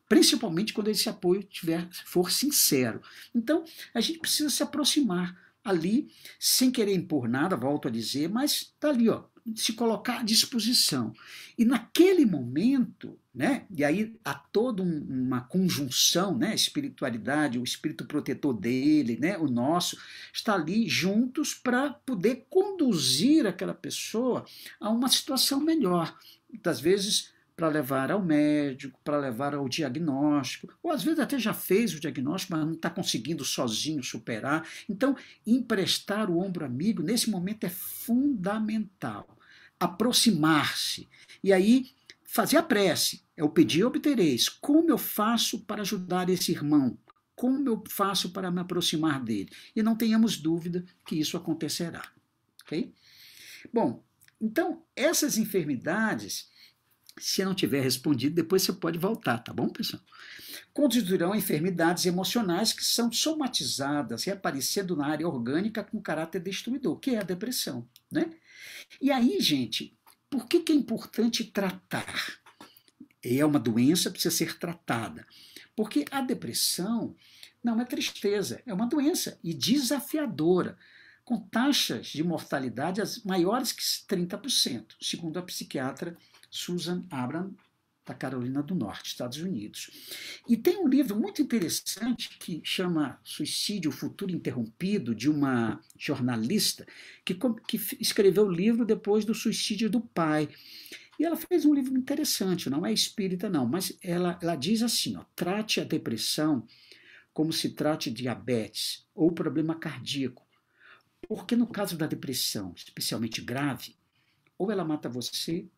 principalmente quando esse apoio tiver, for sincero. Então, a gente precisa se aproximar ali, sem querer impor nada, volto a dizer, mas está ali, ó, se colocar à disposição. E naquele momento, né, e aí há toda um, uma conjunção, né, espiritualidade, o espírito protetor dele, né, o nosso, está ali juntos para poder conduzir aquela pessoa a uma situação melhor. Muitas vezes para levar ao médico, para levar ao diagnóstico, ou às vezes até já fez o diagnóstico, mas não está conseguindo sozinho superar. Então, emprestar o ombro amigo nesse momento é fundamental aproximar-se. E aí, fazer a prece, é o pedir e obtereis. Como eu faço para ajudar esse irmão? Como eu faço para me aproximar dele? E não tenhamos dúvida que isso acontecerá. Ok? Bom, então, essas enfermidades, se não tiver respondido, depois você pode voltar, tá bom, pessoal? Conduzirão enfermidades emocionais que são somatizadas, reaparecendo na área orgânica com caráter destruidor, que é a depressão, né? E aí, gente, por que, que é importante tratar? É uma doença, precisa ser tratada. Porque a depressão não é tristeza, é uma doença e desafiadora, com taxas de mortalidade as maiores que 30%, segundo a psiquiatra Susan Abram da Carolina do Norte, Estados Unidos. E tem um livro muito interessante que chama Suicídio, o Futuro Interrompido, de uma jornalista que, que escreveu o livro depois do suicídio do pai. E ela fez um livro interessante, não é espírita, não, mas ela, ela diz assim: ó, trate a depressão como se trate diabetes ou problema cardíaco. Porque no caso da depressão, especialmente grave, ou ela mata você,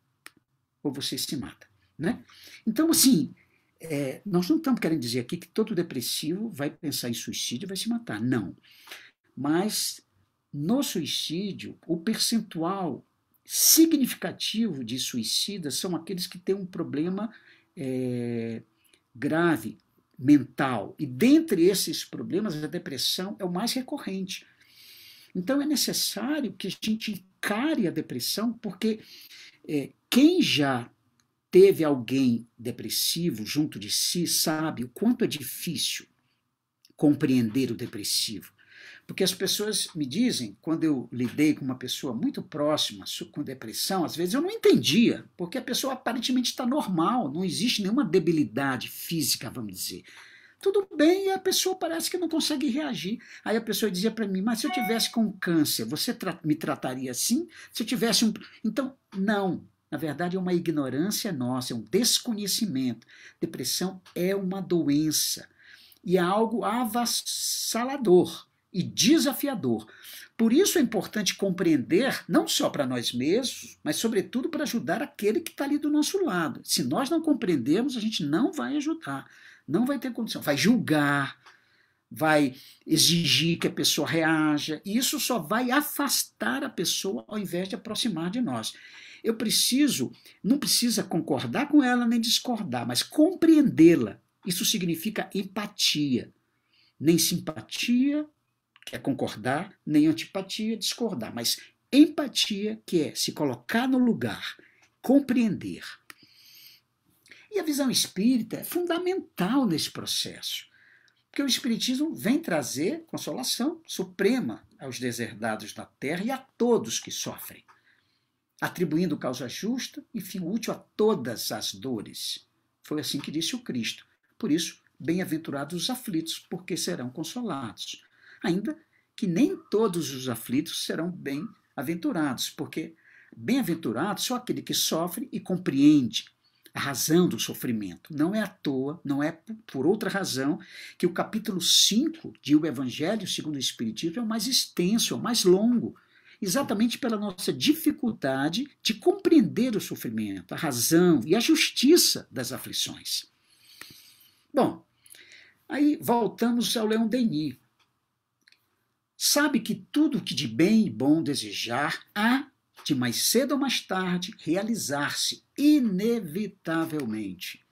ou você se mata. Né? Então, assim, é, nós não estamos querendo dizer aqui que todo depressivo vai pensar em suicídio e vai se matar, não. Mas no suicídio, o percentual significativo de suicidas são aqueles que têm um problema é, grave mental. E dentre esses problemas, a depressão é o mais recorrente. Então é necessário que a gente encare a depressão, porque é, quem já teve alguém depressivo junto de si sabe o quanto é difícil compreender o depressivo. Porque as pessoas me dizem, quando eu lidei com uma pessoa muito próxima com depressão, às vezes eu não entendia, porque a pessoa aparentemente está normal, não existe nenhuma debilidade física, vamos dizer. Tudo bem, e a pessoa parece que não consegue reagir. Aí a pessoa dizia para mim: Mas se eu tivesse com câncer, você me trataria assim? Se eu tivesse um. Então, não, na verdade, é uma ignorância nossa, é um desconhecimento. Depressão é uma doença e é algo avassalador e desafiador. Por isso é importante compreender, não só para nós mesmos, mas sobretudo para ajudar aquele que está ali do nosso lado. Se nós não compreendermos, a gente não vai ajudar, não vai ter condição, vai julgar, vai exigir que a pessoa reaja, e isso só vai afastar a pessoa ao invés de aproximar de nós eu preciso, não precisa concordar com ela nem discordar, mas compreendê-la. Isso significa empatia. Nem simpatia, que é concordar, nem antipatia, discordar, mas empatia, que é se colocar no lugar, compreender. E a visão espírita é fundamental nesse processo, porque o Espiritismo vem trazer consolação suprema aos deserdados da terra e a todos que sofrem atribuindo causa justa e fim útil a todas as dores. Foi assim que disse o Cristo. Por isso, bem-aventurados os aflitos, porque serão consolados. Ainda que nem todos os aflitos serão bem-aventurados, porque bem-aventurado só aquele que sofre e compreende a razão do sofrimento. Não é à toa, não é por outra razão que o capítulo 5 de O Evangelho segundo o Espiritismo é o mais extenso, é o mais longo exatamente pela nossa dificuldade de compreender o sofrimento, a razão e a justiça das aflições. Bom, aí voltamos ao Leão Denis. Sabe que tudo que de bem e bom desejar há de mais cedo ou mais tarde realizar-se, inevitavelmente.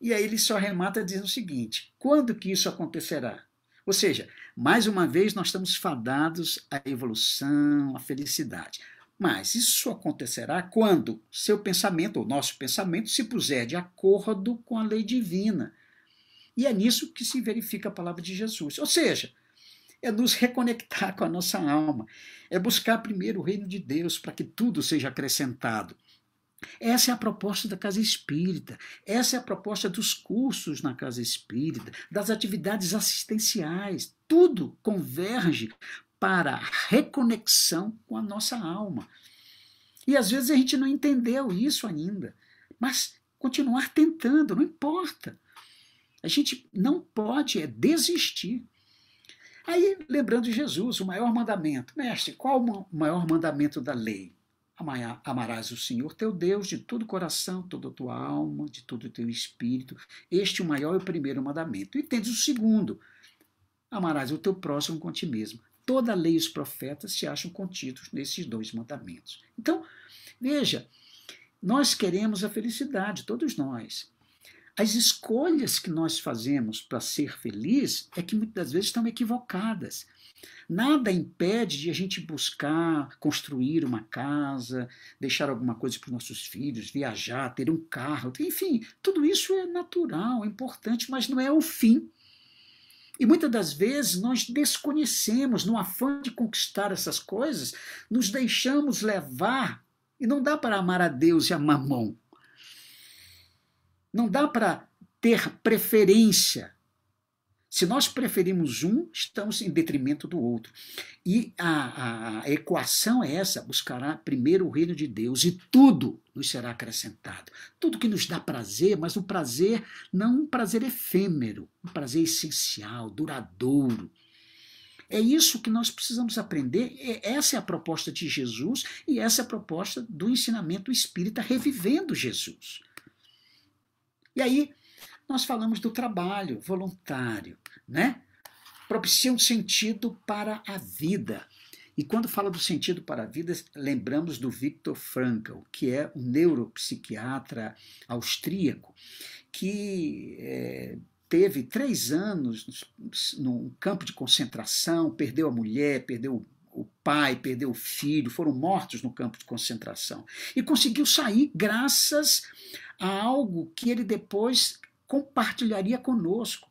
E aí ele só remata dizendo o seguinte: quando que isso acontecerá? Ou seja, mais uma vez, nós estamos fadados à evolução, à felicidade. Mas isso acontecerá quando seu pensamento, o nosso pensamento, se puser de acordo com a lei divina. E é nisso que se verifica a palavra de Jesus. Ou seja, é nos reconectar com a nossa alma, é buscar primeiro o reino de Deus para que tudo seja acrescentado. Essa é a proposta da Casa Espírita, essa é a proposta dos cursos na Casa Espírita, das atividades assistenciais. Tudo converge para a reconexão com a nossa alma. E às vezes a gente não entendeu isso ainda, mas continuar tentando, não importa. A gente não pode é desistir. Aí, lembrando Jesus, o maior mandamento. Mestre, qual o maior mandamento da lei? Amarás o Senhor teu Deus de todo o coração, toda a tua alma, de todo o teu espírito. Este é o maior e o primeiro mandamento. E tens o segundo: amarás o teu próximo com ti mesmo. Toda a lei e os profetas se acham contidos nesses dois mandamentos. Então, veja, nós queremos a felicidade, todos nós. As escolhas que nós fazemos para ser feliz é que muitas vezes estão equivocadas. Nada impede de a gente buscar construir uma casa, deixar alguma coisa para os nossos filhos, viajar, ter um carro, enfim, tudo isso é natural, é importante, mas não é o fim. E muitas das vezes nós desconhecemos, no afã de conquistar essas coisas, nos deixamos levar e não dá para amar a Deus e a mamão. Não dá para ter preferência. Se nós preferimos um, estamos em detrimento do outro. E a, a, equação é essa: buscará primeiro o reino de Deus e tudo nos será acrescentado. Tudo que nos dá prazer, mas um prazer não um prazer efêmero, um prazer essencial, duradouro. É isso que nós precisamos aprender. É, essa é a proposta de Jesus e essa é a proposta do ensinamento espírita revivendo Jesus. E aí nós falamos do trabalho voluntário, né? Propicia um sentido para a vida. E quando fala do sentido para a vida, lembramos do Viktor Frankl, que é um neuropsiquiatra austríaco, que é, teve três anos num campo de concentração, perdeu a mulher, perdeu o pai, perdeu o filho, foram mortos no campo de concentração. E conseguiu sair graças a algo que ele depois compartilharia conosco.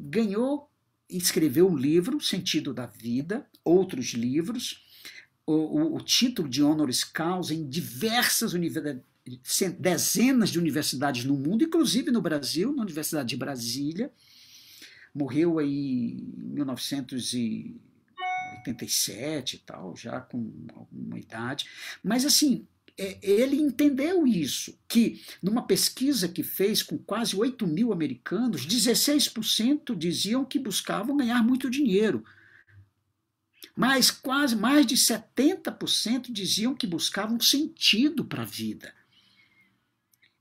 Ganhou, escreveu um livro, Sentido da Vida, outros livros, o, o, o título de honoris causa em diversas universidades, dezenas de universidades no mundo, inclusive no Brasil, na Universidade de Brasília. Morreu aí em 1987 e tal, já com alguma idade. Mas assim, é, ele entendeu isso, que numa pesquisa que fez com quase 8 mil americanos, 16% diziam que buscavam ganhar muito dinheiro. Mas quase mais de 70% diziam que buscavam sentido para a vida.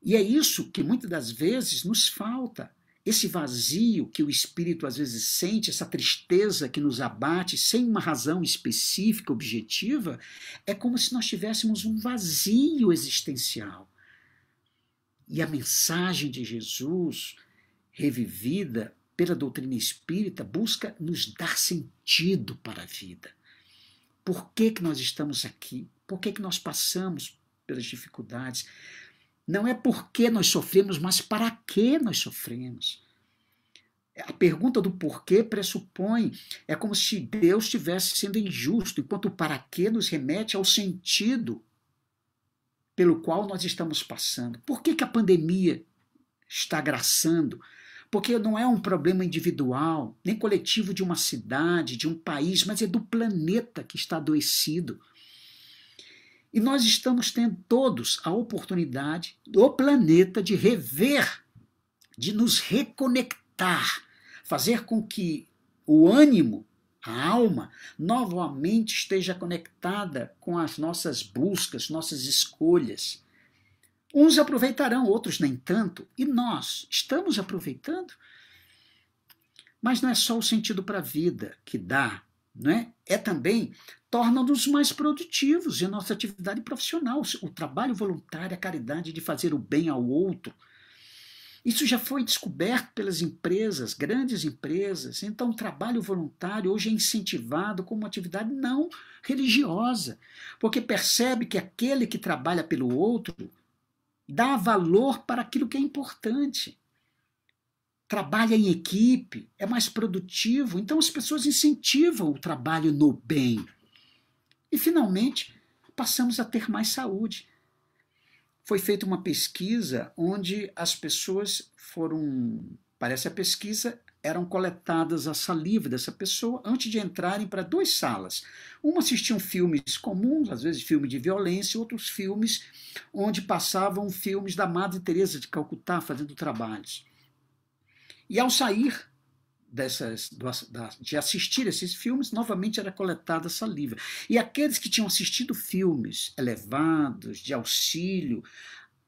E é isso que muitas das vezes nos falta esse vazio que o espírito às vezes sente, essa tristeza que nos abate sem uma razão específica, objetiva, é como se nós tivéssemos um vazio existencial. E a mensagem de Jesus, revivida pela doutrina espírita, busca nos dar sentido para a vida. Por que, que nós estamos aqui? Por que, que nós passamos pelas dificuldades? Não é por que nós sofremos, mas para que nós sofremos. A pergunta do porquê pressupõe, é como se Deus estivesse sendo injusto, enquanto o para que nos remete ao sentido pelo qual nós estamos passando. Por que, que a pandemia está agraçando? Porque não é um problema individual, nem coletivo de uma cidade, de um país, mas é do planeta que está adoecido e nós estamos tendo todos a oportunidade do planeta de rever, de nos reconectar, fazer com que o ânimo, a alma, novamente esteja conectada com as nossas buscas, nossas escolhas. Uns aproveitarão, outros nem tanto, e nós estamos aproveitando. Mas não é só o sentido para a vida que dá, não é? É também torna-nos mais produtivos em nossa atividade profissional, o trabalho voluntário, a caridade de fazer o bem ao outro. Isso já foi descoberto pelas empresas, grandes empresas. Então, o trabalho voluntário hoje é incentivado como uma atividade não religiosa, porque percebe que aquele que trabalha pelo outro dá valor para aquilo que é importante. Trabalha em equipe, é mais produtivo. Então, as pessoas incentivam o trabalho no bem. E, finalmente, passamos a ter mais saúde. Foi feita uma pesquisa onde as pessoas foram. Parece a pesquisa, eram coletadas a saliva dessa pessoa antes de entrarem para duas salas. Uma assistiam filmes comuns, às vezes filmes de violência, outros filmes onde passavam filmes da Madre Teresa de Calcutá fazendo trabalhos. E ao sair dessas, de assistir esses filmes, novamente era coletada saliva. E aqueles que tinham assistido filmes elevados, de auxílio,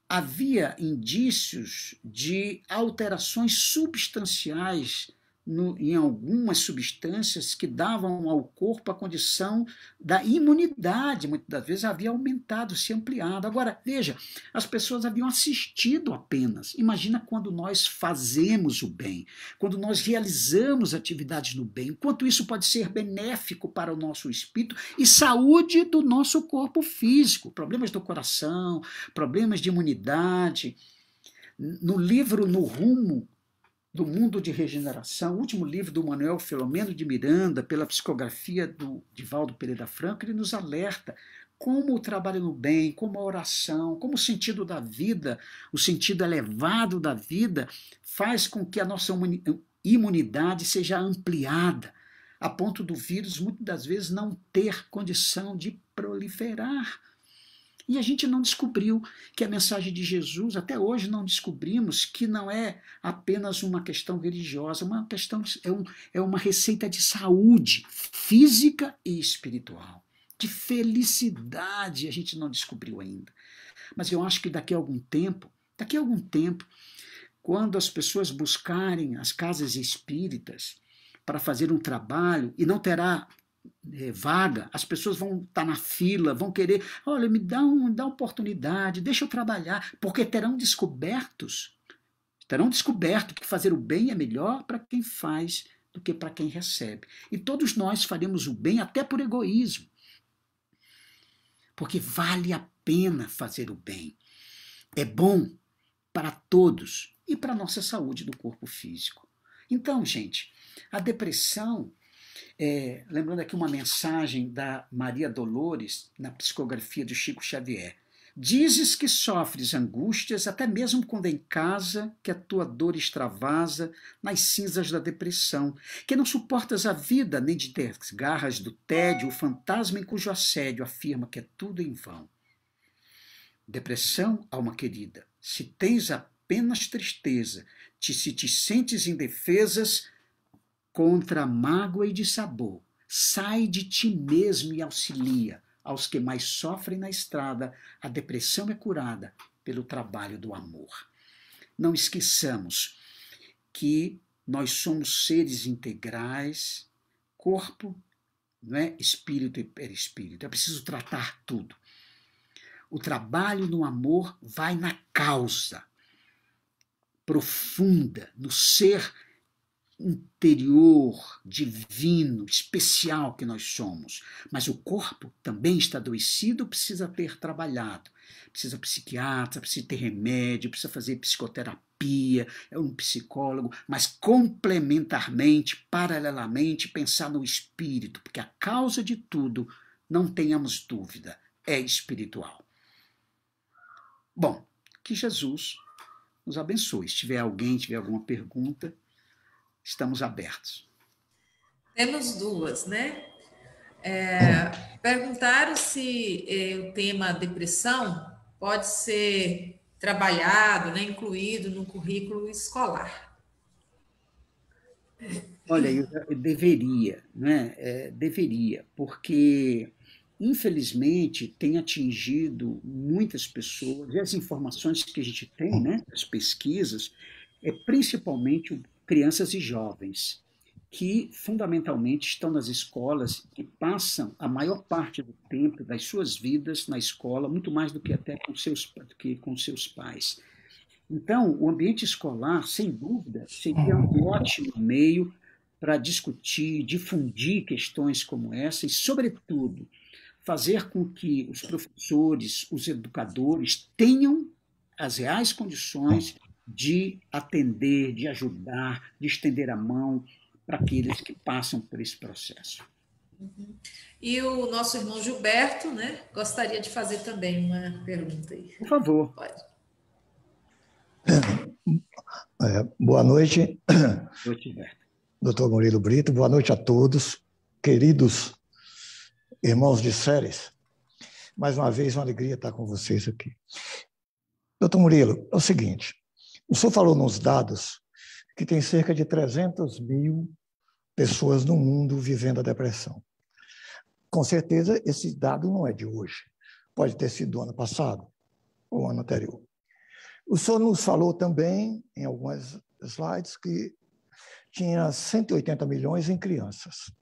havia indícios de alterações substanciais no, em algumas substâncias que davam ao corpo a condição da imunidade, muitas das vezes havia aumentado, se ampliado. Agora, veja, as pessoas haviam assistido apenas. Imagina quando nós fazemos o bem, quando nós realizamos atividades no bem, quanto isso pode ser benéfico para o nosso espírito e saúde do nosso corpo físico, problemas do coração, problemas de imunidade. No livro No Rumo, do Mundo de Regeneração, último livro do Manuel Filomeno de Miranda, pela psicografia do Divaldo Pereira Franco, ele nos alerta como o trabalho no bem, como a oração, como o sentido da vida, o sentido elevado da vida, faz com que a nossa imunidade seja ampliada, a ponto do vírus muitas das vezes não ter condição de proliferar. E a gente não descobriu que a mensagem de Jesus, até hoje não descobrimos que não é apenas uma questão religiosa, é uma questão, é, um, é uma receita de saúde física e espiritual, de felicidade, a gente não descobriu ainda. Mas eu acho que daqui a algum tempo, daqui a algum tempo, quando as pessoas buscarem as casas espíritas para fazer um trabalho, e não terá é, vaga, as pessoas vão estar tá na fila, vão querer, olha, me dá, um, dá oportunidade, deixa eu trabalhar, porque terão descobertos, terão descoberto que fazer o bem é melhor para quem faz do que para quem recebe. E todos nós faremos o bem até por egoísmo, porque vale a pena fazer o bem. É bom para todos e para a nossa saúde do corpo físico. Então, gente, a depressão é, lembrando aqui uma mensagem da Maria Dolores na psicografia de Chico Xavier. Dizes que sofres angústias até mesmo quando em casa, que a tua dor extravasa nas cinzas da depressão, que não suportas a vida nem de garras do tédio, o fantasma em cujo assédio afirma que é tudo em vão. Depressão, alma querida, se tens apenas tristeza, te, se te sentes indefesas, contra mágoa e dissabor. Sai de ti mesmo e auxilia aos que mais sofrem na estrada. A depressão é curada pelo trabalho do amor. Não esqueçamos que nós somos seres integrais, corpo, não é? espírito e perispírito. É preciso tratar tudo. O trabalho no amor vai na causa profunda, no ser interior, divino, especial que nós somos. Mas o corpo também está adoecido, precisa ter trabalhado. Precisa psiquiatra, precisa ter remédio, precisa fazer psicoterapia, é um psicólogo, mas complementarmente, paralelamente, pensar no espírito, porque a causa de tudo, não tenhamos dúvida, é espiritual. Bom, que Jesus nos abençoe. Se tiver alguém, tiver alguma pergunta, estamos abertos. Temos duas, né? É, perguntaram se eh, o tema depressão pode ser trabalhado, né, incluído no currículo escolar. Olha, eu, eu deveria, né? É, deveria, porque infelizmente tem atingido muitas pessoas e as informações que a gente tem, né, as pesquisas, é principalmente o crianças e jovens, que fundamentalmente estão nas escolas e passam a maior parte do tempo das suas vidas na escola, muito mais do que até com seus, que com seus pais. Então, o ambiente escolar, sem dúvida, seria um ótimo meio para discutir, difundir questões como essa e, sobretudo, fazer com que os professores, os educadores tenham as reais condições de atender, de ajudar, de estender a mão para aqueles que passam por esse processo. Uhum. E o nosso irmão Gilberto, né, gostaria de fazer também uma pergunta aí. Por favor. Pode. <coughs> É, boa noite. Boa noite, Gilberto. Doutor Murilo Brito, boa noite a todos, queridos irmãos de séries. Mais uma vez, uma alegria estar com vocês aqui. Doutor Murilo, é o seguinte: o senhor falou nos dados que tem cerca de 300 mil pessoas no mundo vivendo a depressão. Com certeza, esse dado não é de hoje. Pode ter sido ano passado ou ano anterior. O senhor nos falou também, em algumas slides, que tinha 180 milhões em crianças.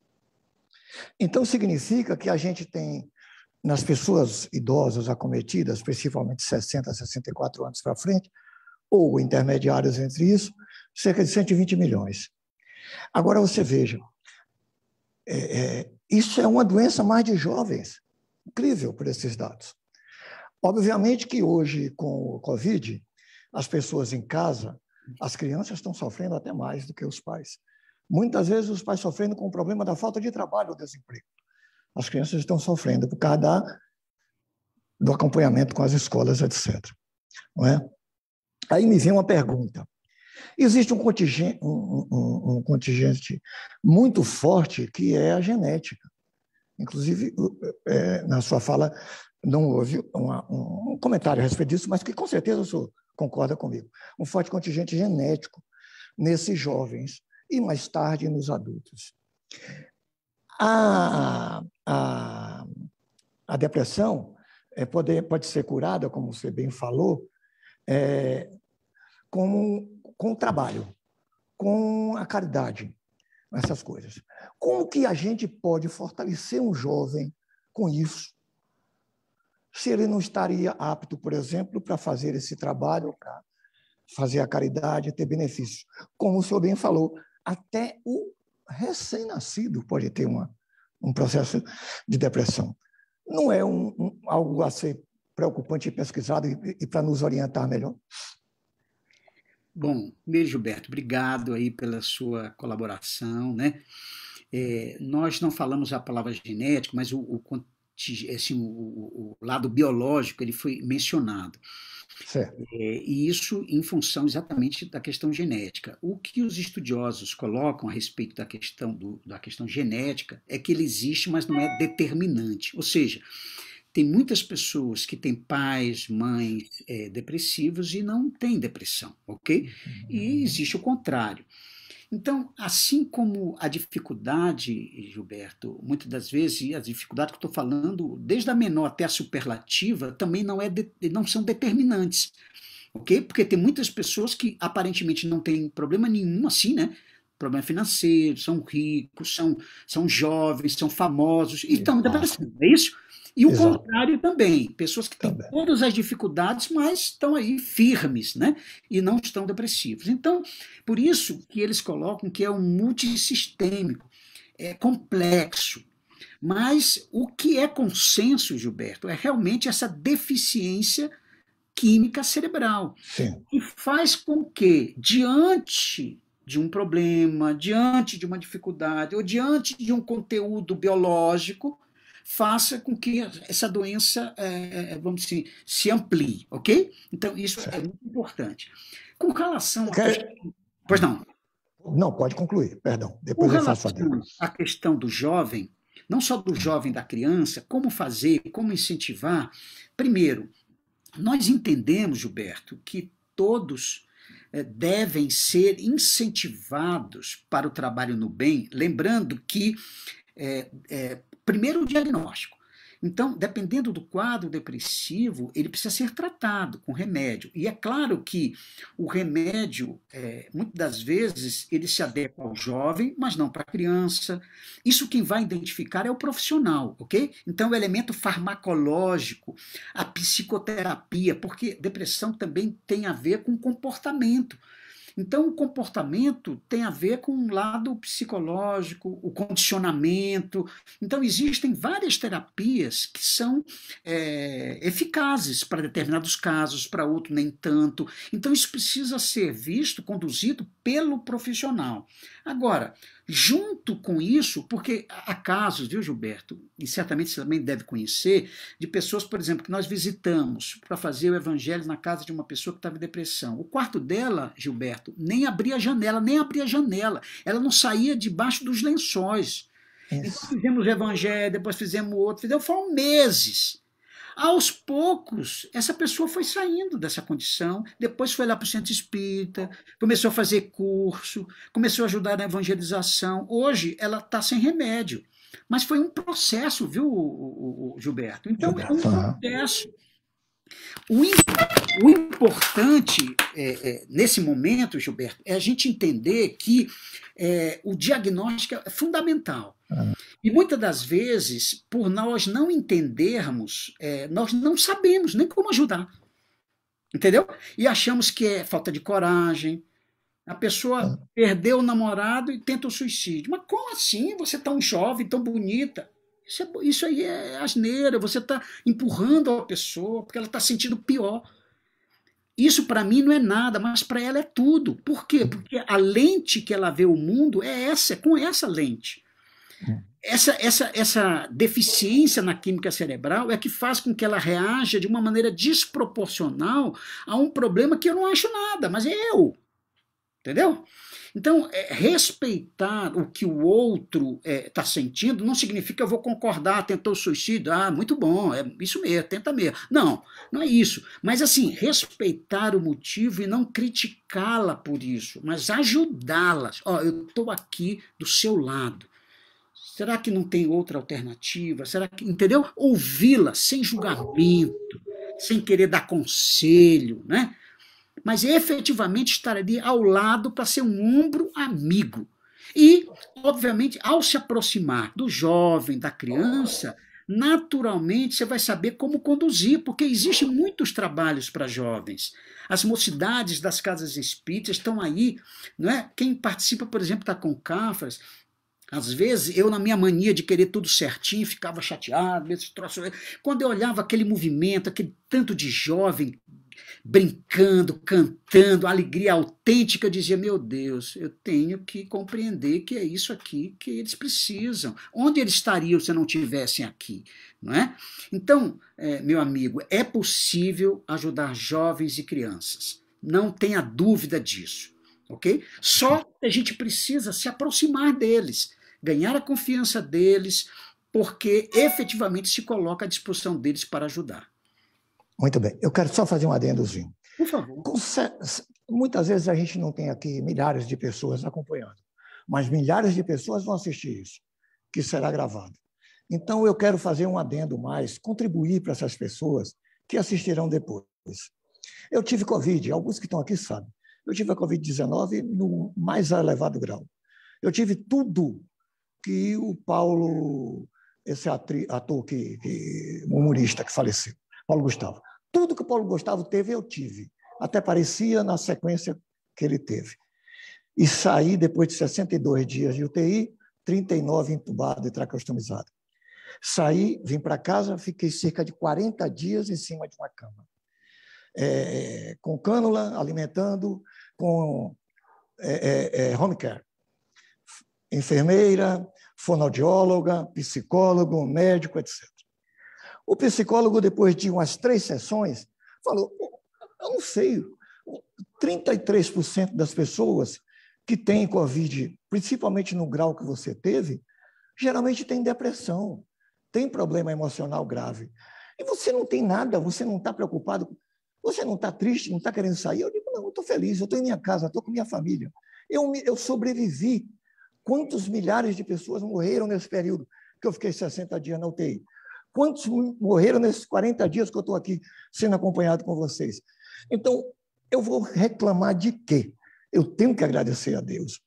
Então, significa que a gente tem, nas pessoas idosas acometidas, principalmente 60, 64 anos para frente, ou intermediários entre isso, cerca de 120 milhões. Agora você veja, é, é, isso é uma doença mais de jovens. Incrível por esses dados. Obviamente que hoje, com o Covid, as pessoas em casa, as crianças estão sofrendo até mais do que os pais. Muitas vezes os pais sofrendo com o problema da falta de trabalho ou desemprego. As crianças estão sofrendo por causa da, do acompanhamento com as escolas, etc. Não é? Aí me vem uma pergunta. Existe um contingente, um, um, um contingente muito forte que é a genética. Inclusive, é, na sua fala, não houve uma, um comentário a respeito disso, mas que com certeza o senhor concorda comigo. Um forte contingente genético nesses jovens e mais tarde nos adultos. A, a, a depressão é, pode ser curada, como você bem falou, é, com, com o trabalho, com a caridade, essas coisas. Como que a gente pode fortalecer um jovem com isso? Se ele não estaria apto, por exemplo, para fazer esse trabalho, para fazer a caridade, ter benefícios. Como o senhor bem falou, até o recém-nascido pode ter uma, um processo de depressão. Não é um, um, algo a ser preocupante e pesquisado e, e para nos orientar melhor. Bom, Meire Gilberto, obrigado aí pela sua colaboração, né? É, nós não falamos a palavra genético, mas o, o, assim, o, o lado biológico ele foi mencionado. Certo. É, e isso em função exatamente da questão genética. O que os estudiosos colocam a respeito da questão, do, da questão genética é que ele existe, mas não é determinante. Ou seja, tem muitas pessoas que têm pais, mães é, depressivos e não têm depressão, ok? E uhum. existe o contrário. Então, assim como a dificuldade, Gilberto, muitas das vezes, e a dificuldade que eu estou falando, desde a menor até a superlativa, também não, é de, não são determinantes, ok? Porque tem muitas pessoas que aparentemente não têm problema nenhum assim, né? problema financeiro, são ricos, são, são jovens, são famosos, e estão depressivos, é isso? E o Exato. contrário também, pessoas que têm também. todas as dificuldades, mas estão aí firmes, né? E não estão depressivos. Então, por isso que eles colocam que é um multissistêmico, é complexo. Mas o que é consenso, Gilberto, é realmente essa deficiência química cerebral. Sim. E faz com que, diante de um problema, diante de uma dificuldade, ou diante de um conteúdo biológico, faça com que essa doença, é, vamos dizer, assim, se amplie, ok? Então, isso é certo. é muito importante. Com relação à questão... Pois não. Não, pode concluir, perdão. Depois com eu faço a Deus. A questão do jovem, não só do jovem da criança, como fazer, como incentivar. Primeiro, nós entendemos, Gilberto, que todos devem ser incentivados para o trabalho no bem, lembrando que é, é, Primeiro, o diagnóstico. Então, dependendo do quadro depressivo, ele precisa ser tratado com remédio. E é claro que o remédio, é, muitas das vezes, ele se adequa ao jovem, mas não para a criança. Isso quem vai identificar é o profissional, ok? Então, o elemento farmacológico, a psicoterapia, porque depressão também tem a ver com comportamento. Então, o comportamento tem a ver com um lado psicológico, o condicionamento. Então, existem várias terapias que são é, eficazes para determinados casos, para outros nem tanto. Então, isso precisa ser visto, conduzido pelo profissional. Agora, junto com isso, porque há casos, viu, Gilberto, e certamente você também deve conhecer, de pessoas, por exemplo, que nós visitamos para fazer o evangelho na casa de uma pessoa que estava em depressão. O quarto dela, Gilberto, nem abria a janela, nem abria a janela. Ela não saía debaixo dos lençóis. então fizemos o evangelho, depois fizemos outro, fizemos, foram meses. Aos poucos, essa pessoa foi saindo dessa condição, depois foi lá para o centro espírita, começou a fazer curso, começou a ajudar na evangelização. Hoje ela está sem remédio. Mas foi um processo, viu, Gilberto? Então, Gilberto, é um processo. O, o importante é, é, nesse momento, Gilberto, é a gente entender que é, o diagnóstico é fundamental. Ah. E muitas das vezes, por nós não entendermos, é, nós não sabemos nem como ajudar. Entendeu? E achamos que é falta de coragem, a pessoa ah. perdeu o namorado e tenta o suicídio. Mas como assim? Você é tá tão jovem, tão bonita. Isso, é, isso aí é asneira, você está empurrando a pessoa porque ela está sentindo pior. Isso para mim não é nada, mas para ela é tudo. Por quê? Uhum. Porque a lente que ela vê o mundo é essa, é com essa lente. Uhum. Essa, essa, essa deficiência na química cerebral é que faz com que ela reaja de uma maneira desproporcional a um problema que eu não acho nada, mas é eu. Entendeu? Então, é, respeitar o que o outro está é, tá sentindo não significa eu vou concordar, tentou suicídio, ah, muito bom, é isso mesmo, tenta mesmo. Não, não é isso. Mas, assim, respeitar o motivo e não criticá-la por isso, mas ajudá-la. Ó, eu estou aqui do seu lado. Será que não tem outra alternativa? Será que, entendeu? Ouvi-la sem julgamento, sem querer dar conselho, né? mas efetivamente estar ali ao lado para ser um ombro amigo. E, obviamente, ao se aproximar do jovem, da criança, naturalmente você vai saber como conduzir, porque existem muitos trabalhos para jovens. As mocidades das casas espíritas estão aí, não é? Quem participa, por exemplo, está com cafras às vezes, eu, na minha mania de querer tudo certinho, ficava chateado, esse troço. Quando eu olhava aquele movimento, aquele tanto de jovem brincando, cantando, alegria autêntica, dizia: Meu Deus, eu tenho que compreender que é isso aqui que eles precisam. Onde eles estariam se não tivessem aqui? Não é? Então, é, meu amigo, é possível ajudar jovens e crianças. Não tenha dúvida disso. ok? Só a gente precisa se aproximar deles, ganhar a confiança deles, porque efetivamente se coloca à disposição deles para ajudar. Muito bem. Eu quero só fazer um adendozinho. Por favor. Muitas vezes a gente não tem aqui milhares de pessoas acompanhando, mas milhares de pessoas vão assistir isso, que será gravado. Então, eu quero fazer um adendo mais, contribuir para essas pessoas que assistirão depois. Eu tive Covid, alguns que estão aqui sabem. Eu tive a Covid-19 no mais elevado grau. Eu tive tudo que o Paulo, esse ator, que, que humorista que faleceu. Paulo Gustavo. Tudo que Paulo Gustavo teve, eu tive. Até parecia na sequência que ele teve. E saí depois de 62 dias de UTI, 39 entubado e tracostomizado. Saí, vim para casa, fiquei cerca de 40 dias em cima de uma cama. É, é com cânula, alimentando, com é, é, é, home care. Enfermeira, fonoaudióloga, psicólogo, médico, etc. O psicólogo, depois de umas três sessões, falou: eu não sei, 33% das pessoas que têm Covid, principalmente no grau que você teve, geralmente tem depressão, tem problema emocional grave. E você não tem nada, você não está preocupado, você não está triste, não está querendo sair. Eu digo: não, eu estou feliz, eu estou em minha casa, estou com minha família. Eu, eu sobrevivi. Quantos milhares de pessoas morreram nesse período que eu fiquei 60 dias na UTI? Quantos morreram nesses 40 dias que eu estou aqui sendo acompanhado com vocês? Então, eu vou reclamar de quê? Eu tenho que agradecer a Deus.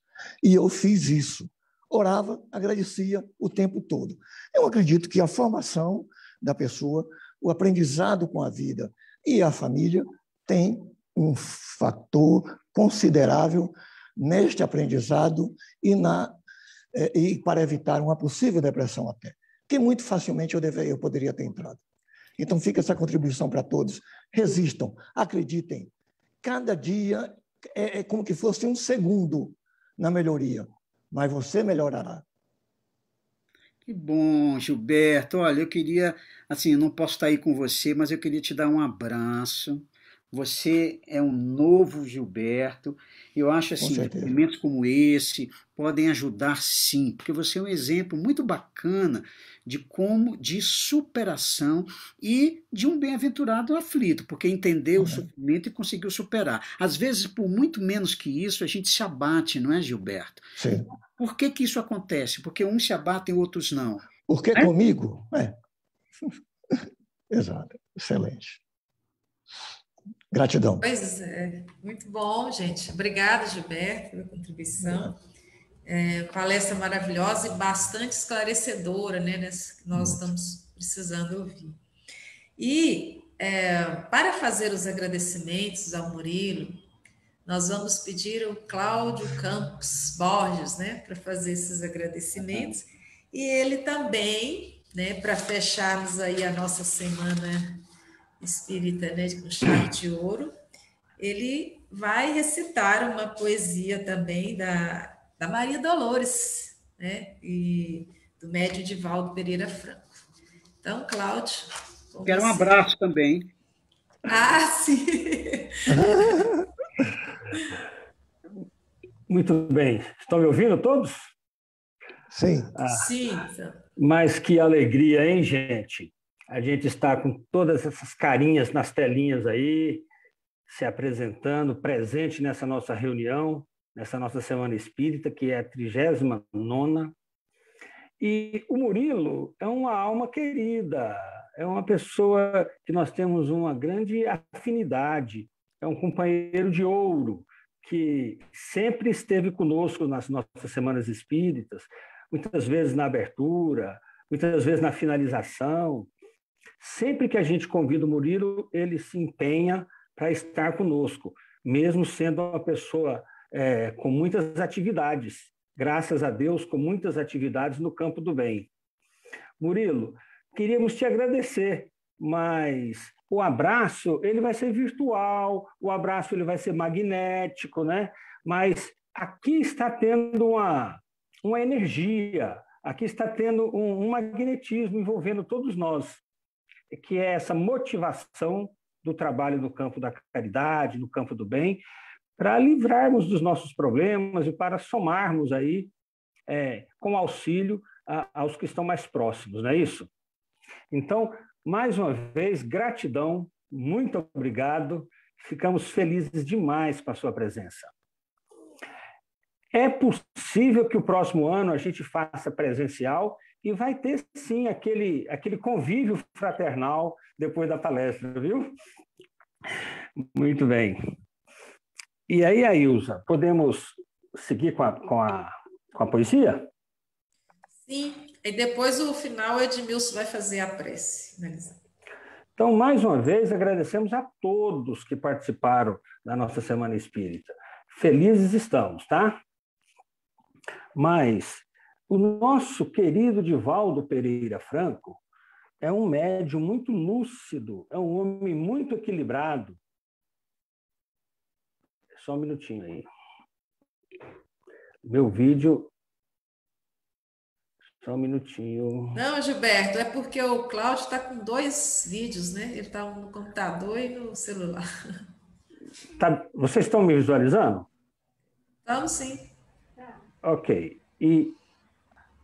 E eu fiz isso. Orava, agradecia o tempo todo. Eu acredito que a formação da pessoa, o aprendizado com a vida e a família tem um fator considerável neste aprendizado e, na, eh, e para evitar uma possível depressão até que muito facilmente eu, eu poderia ter entrado. Então, fica essa contribuição para todos. Resistam, acreditem. Cada dia é, é como que fosse um segundo na melhoria, mas você melhorará. Que bom, Gilberto. Olha, eu queria, assim, não posso estar aí com você, mas eu queria te dar um abraço, você é um novo Gilberto. Eu acho assim, Com como esse podem ajudar sim, porque você é um exemplo muito bacana de como de superação e de um bem-aventurado aflito, porque entendeu uhum. o sofrimento e conseguiu superar. Às vezes, por muito menos que isso, a gente se abate, não é, Gilberto? Sim. Por que que isso acontece? Porque uns se abatem, e outros não. Porque é? comigo? É. <laughs> Exato. Excelente. Gratidão. Pois é, muito bom, gente. Obrigada, Gilberto, pela contribuição. É, palestra maravilhosa e bastante esclarecedora, né? Nós estamos precisando ouvir. E é, para fazer os agradecimentos ao Murilo, nós vamos pedir o Cláudio Campos Borges, né, para fazer esses agradecimentos. E ele também, né, para fecharmos aí a nossa semana espírita, né, com chave de ouro, ele vai recitar uma poesia também da, da Maria Dolores, né, e do médio Divaldo Pereira Franco. Então, Cláudio. Quero você. um abraço também. Ah, sim! <laughs> Muito bem. Estão me ouvindo todos? Sim. Ah, sim. Mas que alegria, hein, gente? A gente está com todas essas carinhas nas telinhas aí, se apresentando, presente nessa nossa reunião, nessa nossa Semana Espírita, que é a 39. E o Murilo é uma alma querida, é uma pessoa que nós temos uma grande afinidade, é um companheiro de ouro que sempre esteve conosco nas nossas semanas espíritas, muitas vezes na abertura, muitas vezes na finalização, Sempre que a gente convida o Murilo, ele se empenha para estar conosco, mesmo sendo uma pessoa é, com muitas atividades, graças a Deus, com muitas atividades no campo do bem. Murilo, queríamos te agradecer, mas o abraço ele vai ser virtual, o abraço ele vai ser magnético, né? Mas aqui está tendo uma, uma energia, aqui está tendo um, um magnetismo envolvendo todos nós que é essa motivação do trabalho no campo da caridade, no campo do bem, para livrarmos dos nossos problemas e para somarmos aí é, com auxílio a, aos que estão mais próximos, não é isso? Então, mais uma vez, gratidão, muito obrigado, ficamos felizes demais com a sua presença. É possível que o próximo ano a gente faça presencial e vai ter sim aquele, aquele convívio fraternal depois da palestra, viu? Muito bem. E aí, Ailza, podemos seguir com a, com a, com a poesia? Sim, e depois no final o Edmilson vai fazer a prece. Né, então, mais uma vez, agradecemos a todos que participaram da nossa Semana Espírita. Felizes estamos, tá? Mas o nosso querido Divaldo Pereira Franco é um médium muito lúcido, é um homem muito equilibrado. Só um minutinho aí. Meu vídeo. Só um minutinho. Não, Gilberto, é porque o Cláudio está com dois vídeos, né? Ele está no computador e no celular. Tá, vocês estão me visualizando? Estamos sim. Ok. E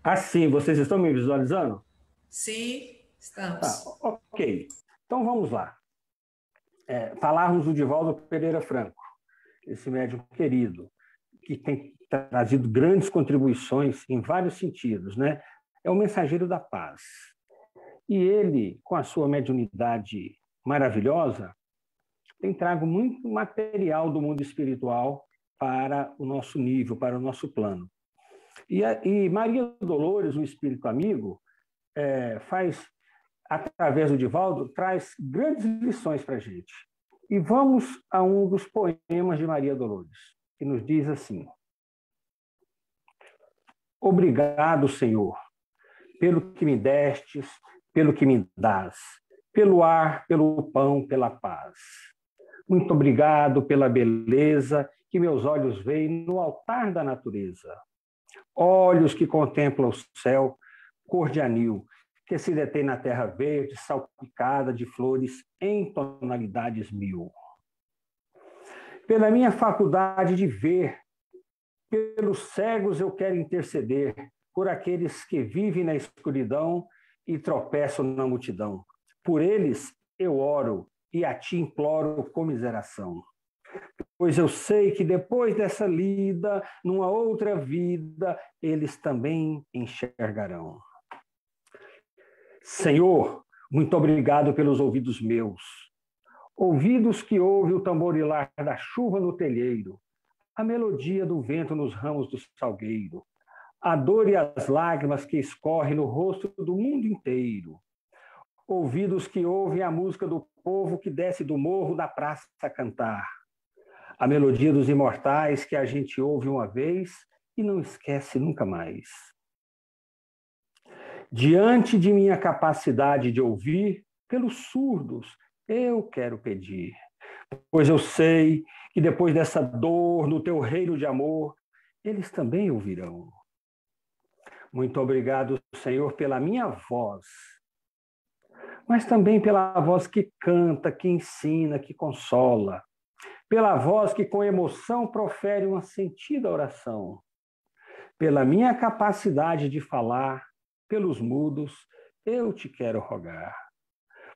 Assim, vocês estão me visualizando? Sim, estamos. Tá, ok. Então vamos lá. É, falarmos do Divaldo Pereira Franco, esse médico querido, que tem trazido grandes contribuições em vários sentidos, né? É o mensageiro da paz. E ele, com a sua mediunidade maravilhosa, tem trago muito material do mundo espiritual para o nosso nível, para o nosso plano. E, a, e Maria Dolores, o espírito amigo, é, faz, através do Divaldo, traz grandes lições para a gente. E vamos a um dos poemas de Maria Dolores, que nos diz assim: Obrigado, Senhor, pelo que me destes, pelo que me dás, pelo ar, pelo pão, pela paz. Muito obrigado pela beleza que meus olhos veem no altar da natureza olhos que contemplam o céu, cor de anil, que se detém na terra verde, salpicada de flores em tonalidades mil. Pela minha faculdade de ver, pelos cegos eu quero interceder, por aqueles que vivem na escuridão e tropeçam na multidão. Por eles eu oro e a ti imploro comiseração pois eu sei que depois dessa lida, numa outra vida, eles também enxergarão. Senhor, muito obrigado pelos ouvidos meus, ouvidos que ouvem o tamborilar da chuva no telheiro, a melodia do vento nos ramos do salgueiro, a dor e as lágrimas que escorrem no rosto do mundo inteiro. Ouvidos que ouvem a música do povo que desce do morro da praça a cantar a melodia dos imortais que a gente ouve uma vez e não esquece nunca mais. Diante de minha capacidade de ouvir, pelos surdos, eu quero pedir, pois eu sei que depois dessa dor no teu reino de amor, eles também ouvirão. Muito obrigado, Senhor, pela minha voz, mas também pela voz que canta, que ensina, que consola pela voz que com emoção profere uma sentida oração, pela minha capacidade de falar, pelos mudos, eu te quero rogar.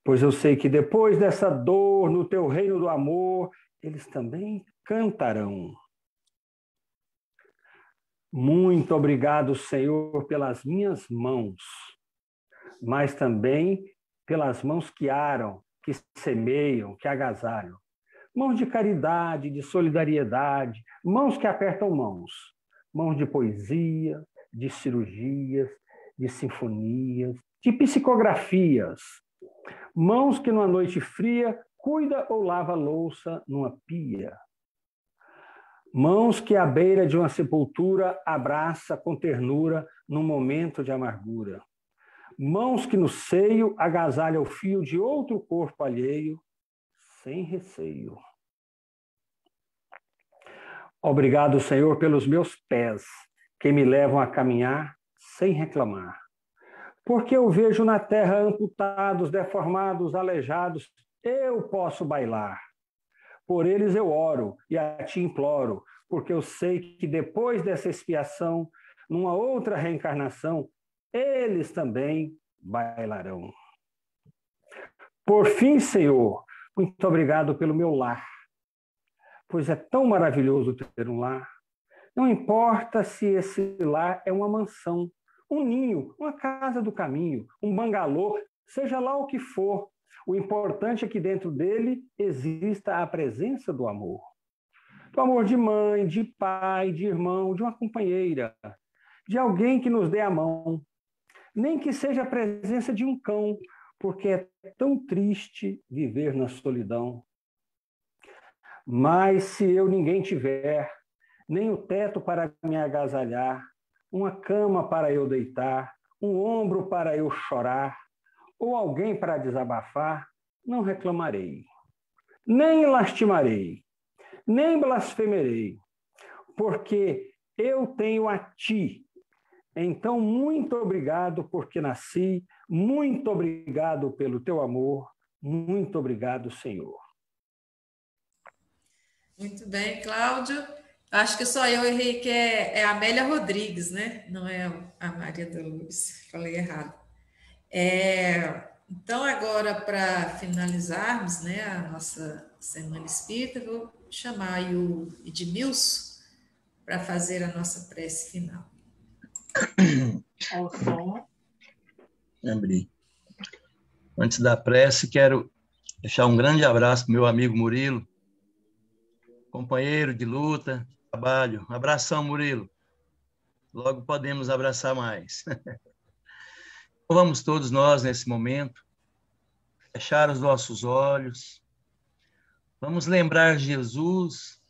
Pois eu sei que depois dessa dor, no teu reino do amor, eles também cantarão. Muito obrigado, Senhor, pelas minhas mãos, mas também pelas mãos que aram, que semeiam, que agasalham. Mãos de caridade, de solidariedade, mãos que apertam mãos, mãos de poesia, de cirurgias, de sinfonias, de psicografias, mãos que numa noite fria cuida ou lava louça numa pia, mãos que à beira de uma sepultura abraça com ternura num momento de amargura, mãos que no seio agasalha o fio de outro corpo alheio sem receio. Obrigado, Senhor, pelos meus pés, que me levam a caminhar sem reclamar. Porque eu vejo na terra amputados, deformados, aleijados, eu posso bailar. Por eles eu oro e a ti imploro, porque eu sei que depois dessa expiação, numa outra reencarnação, eles também bailarão. Por fim, Senhor, muito obrigado pelo meu lar pois é tão maravilhoso ter um lar. Não importa se esse lar é uma mansão, um ninho, uma casa do caminho, um bangalô, seja lá o que for, o importante é que dentro dele exista a presença do amor. Do amor de mãe, de pai, de irmão, de uma companheira, de alguém que nos dê a mão. Nem que seja a presença de um cão, porque é tão triste viver na solidão. Mas se eu ninguém tiver, nem o teto para me agasalhar, uma cama para eu deitar, um ombro para eu chorar, ou alguém para desabafar, não reclamarei, nem lastimarei, nem blasfemerei, porque eu tenho a ti. Então, muito obrigado porque nasci, muito obrigado pelo teu amor, muito obrigado, Senhor. Muito bem, Cláudio. Acho que só eu errei que é, é a Amélia Rodrigues, né? Não é a Maria da Luz. Falei errado. É, então, agora, para finalizarmos né, a nossa Semana Espírita, vou chamar o Edmilson para fazer a nossa prece final. Abri. Antes da prece, quero deixar um grande abraço para meu amigo Murilo, companheiro de luta, de trabalho. Abração, Murilo. Logo podemos abraçar mais. <laughs> Então, vamos todos nós, nesse momento, fechar os nossos olhos. Vamos lembrar Jesus,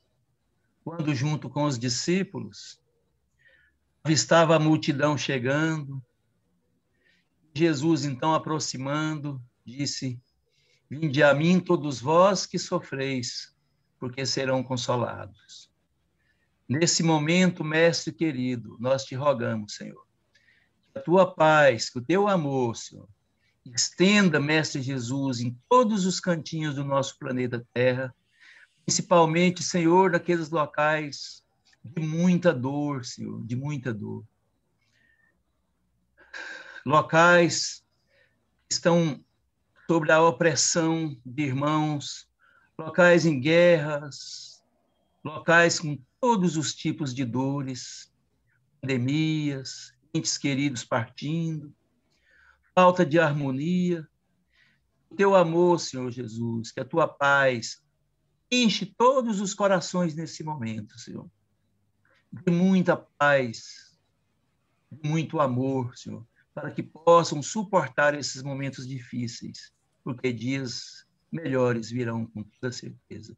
quando, junto com os discípulos, avistava a multidão chegando. Jesus, então, aproximando, disse: Vinde a mim, todos vós que sofreis porque serão consolados. Nesse momento, mestre querido, nós te rogamos, Senhor, que a tua paz, que o teu amor, Senhor, estenda, mestre Jesus, em todos os cantinhos do nosso planeta Terra, principalmente, Senhor, naqueles locais de muita dor, Senhor, de muita dor. Locais que estão sobre a opressão de irmãos, locais em guerras, locais com todos os tipos de dores, pandemias, entes queridos partindo, falta de harmonia. O teu amor, Senhor Jesus, que a tua paz enche todos os corações nesse momento, Senhor. De muita paz, de muito amor, Senhor, para que possam suportar esses momentos difíceis, porque diz melhores virão com toda certeza.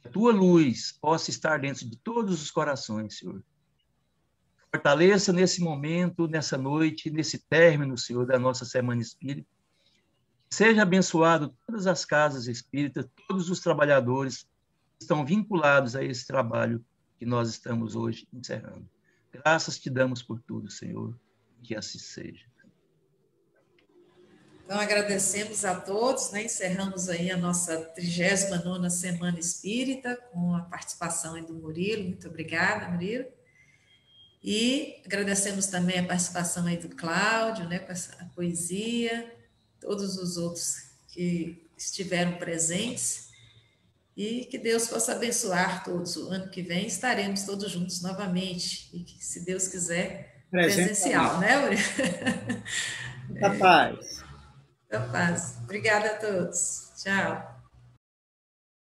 Que a tua luz possa estar dentro de todos os corações, Senhor. Fortaleça nesse momento, nessa noite, nesse término, Senhor, da nossa semana espírita. Seja abençoado todas as casas espíritas, todos os trabalhadores que estão vinculados a esse trabalho que nós estamos hoje encerrando. Graças te damos por tudo, Senhor, que assim seja. Então, agradecemos a todos, né? encerramos aí a nossa 39ª Semana Espírita, com a participação do Murilo, muito obrigada, Murilo. E agradecemos também a participação aí do Cláudio, né, com a poesia, todos os outros que estiveram presentes, e que Deus possa abençoar todos. O ano que vem estaremos todos juntos novamente, e que, se Deus quiser, presencial, né, Murilo? Capaz. paz. <laughs> Da então, paz. Tá. Obrigada a todos. Tchau.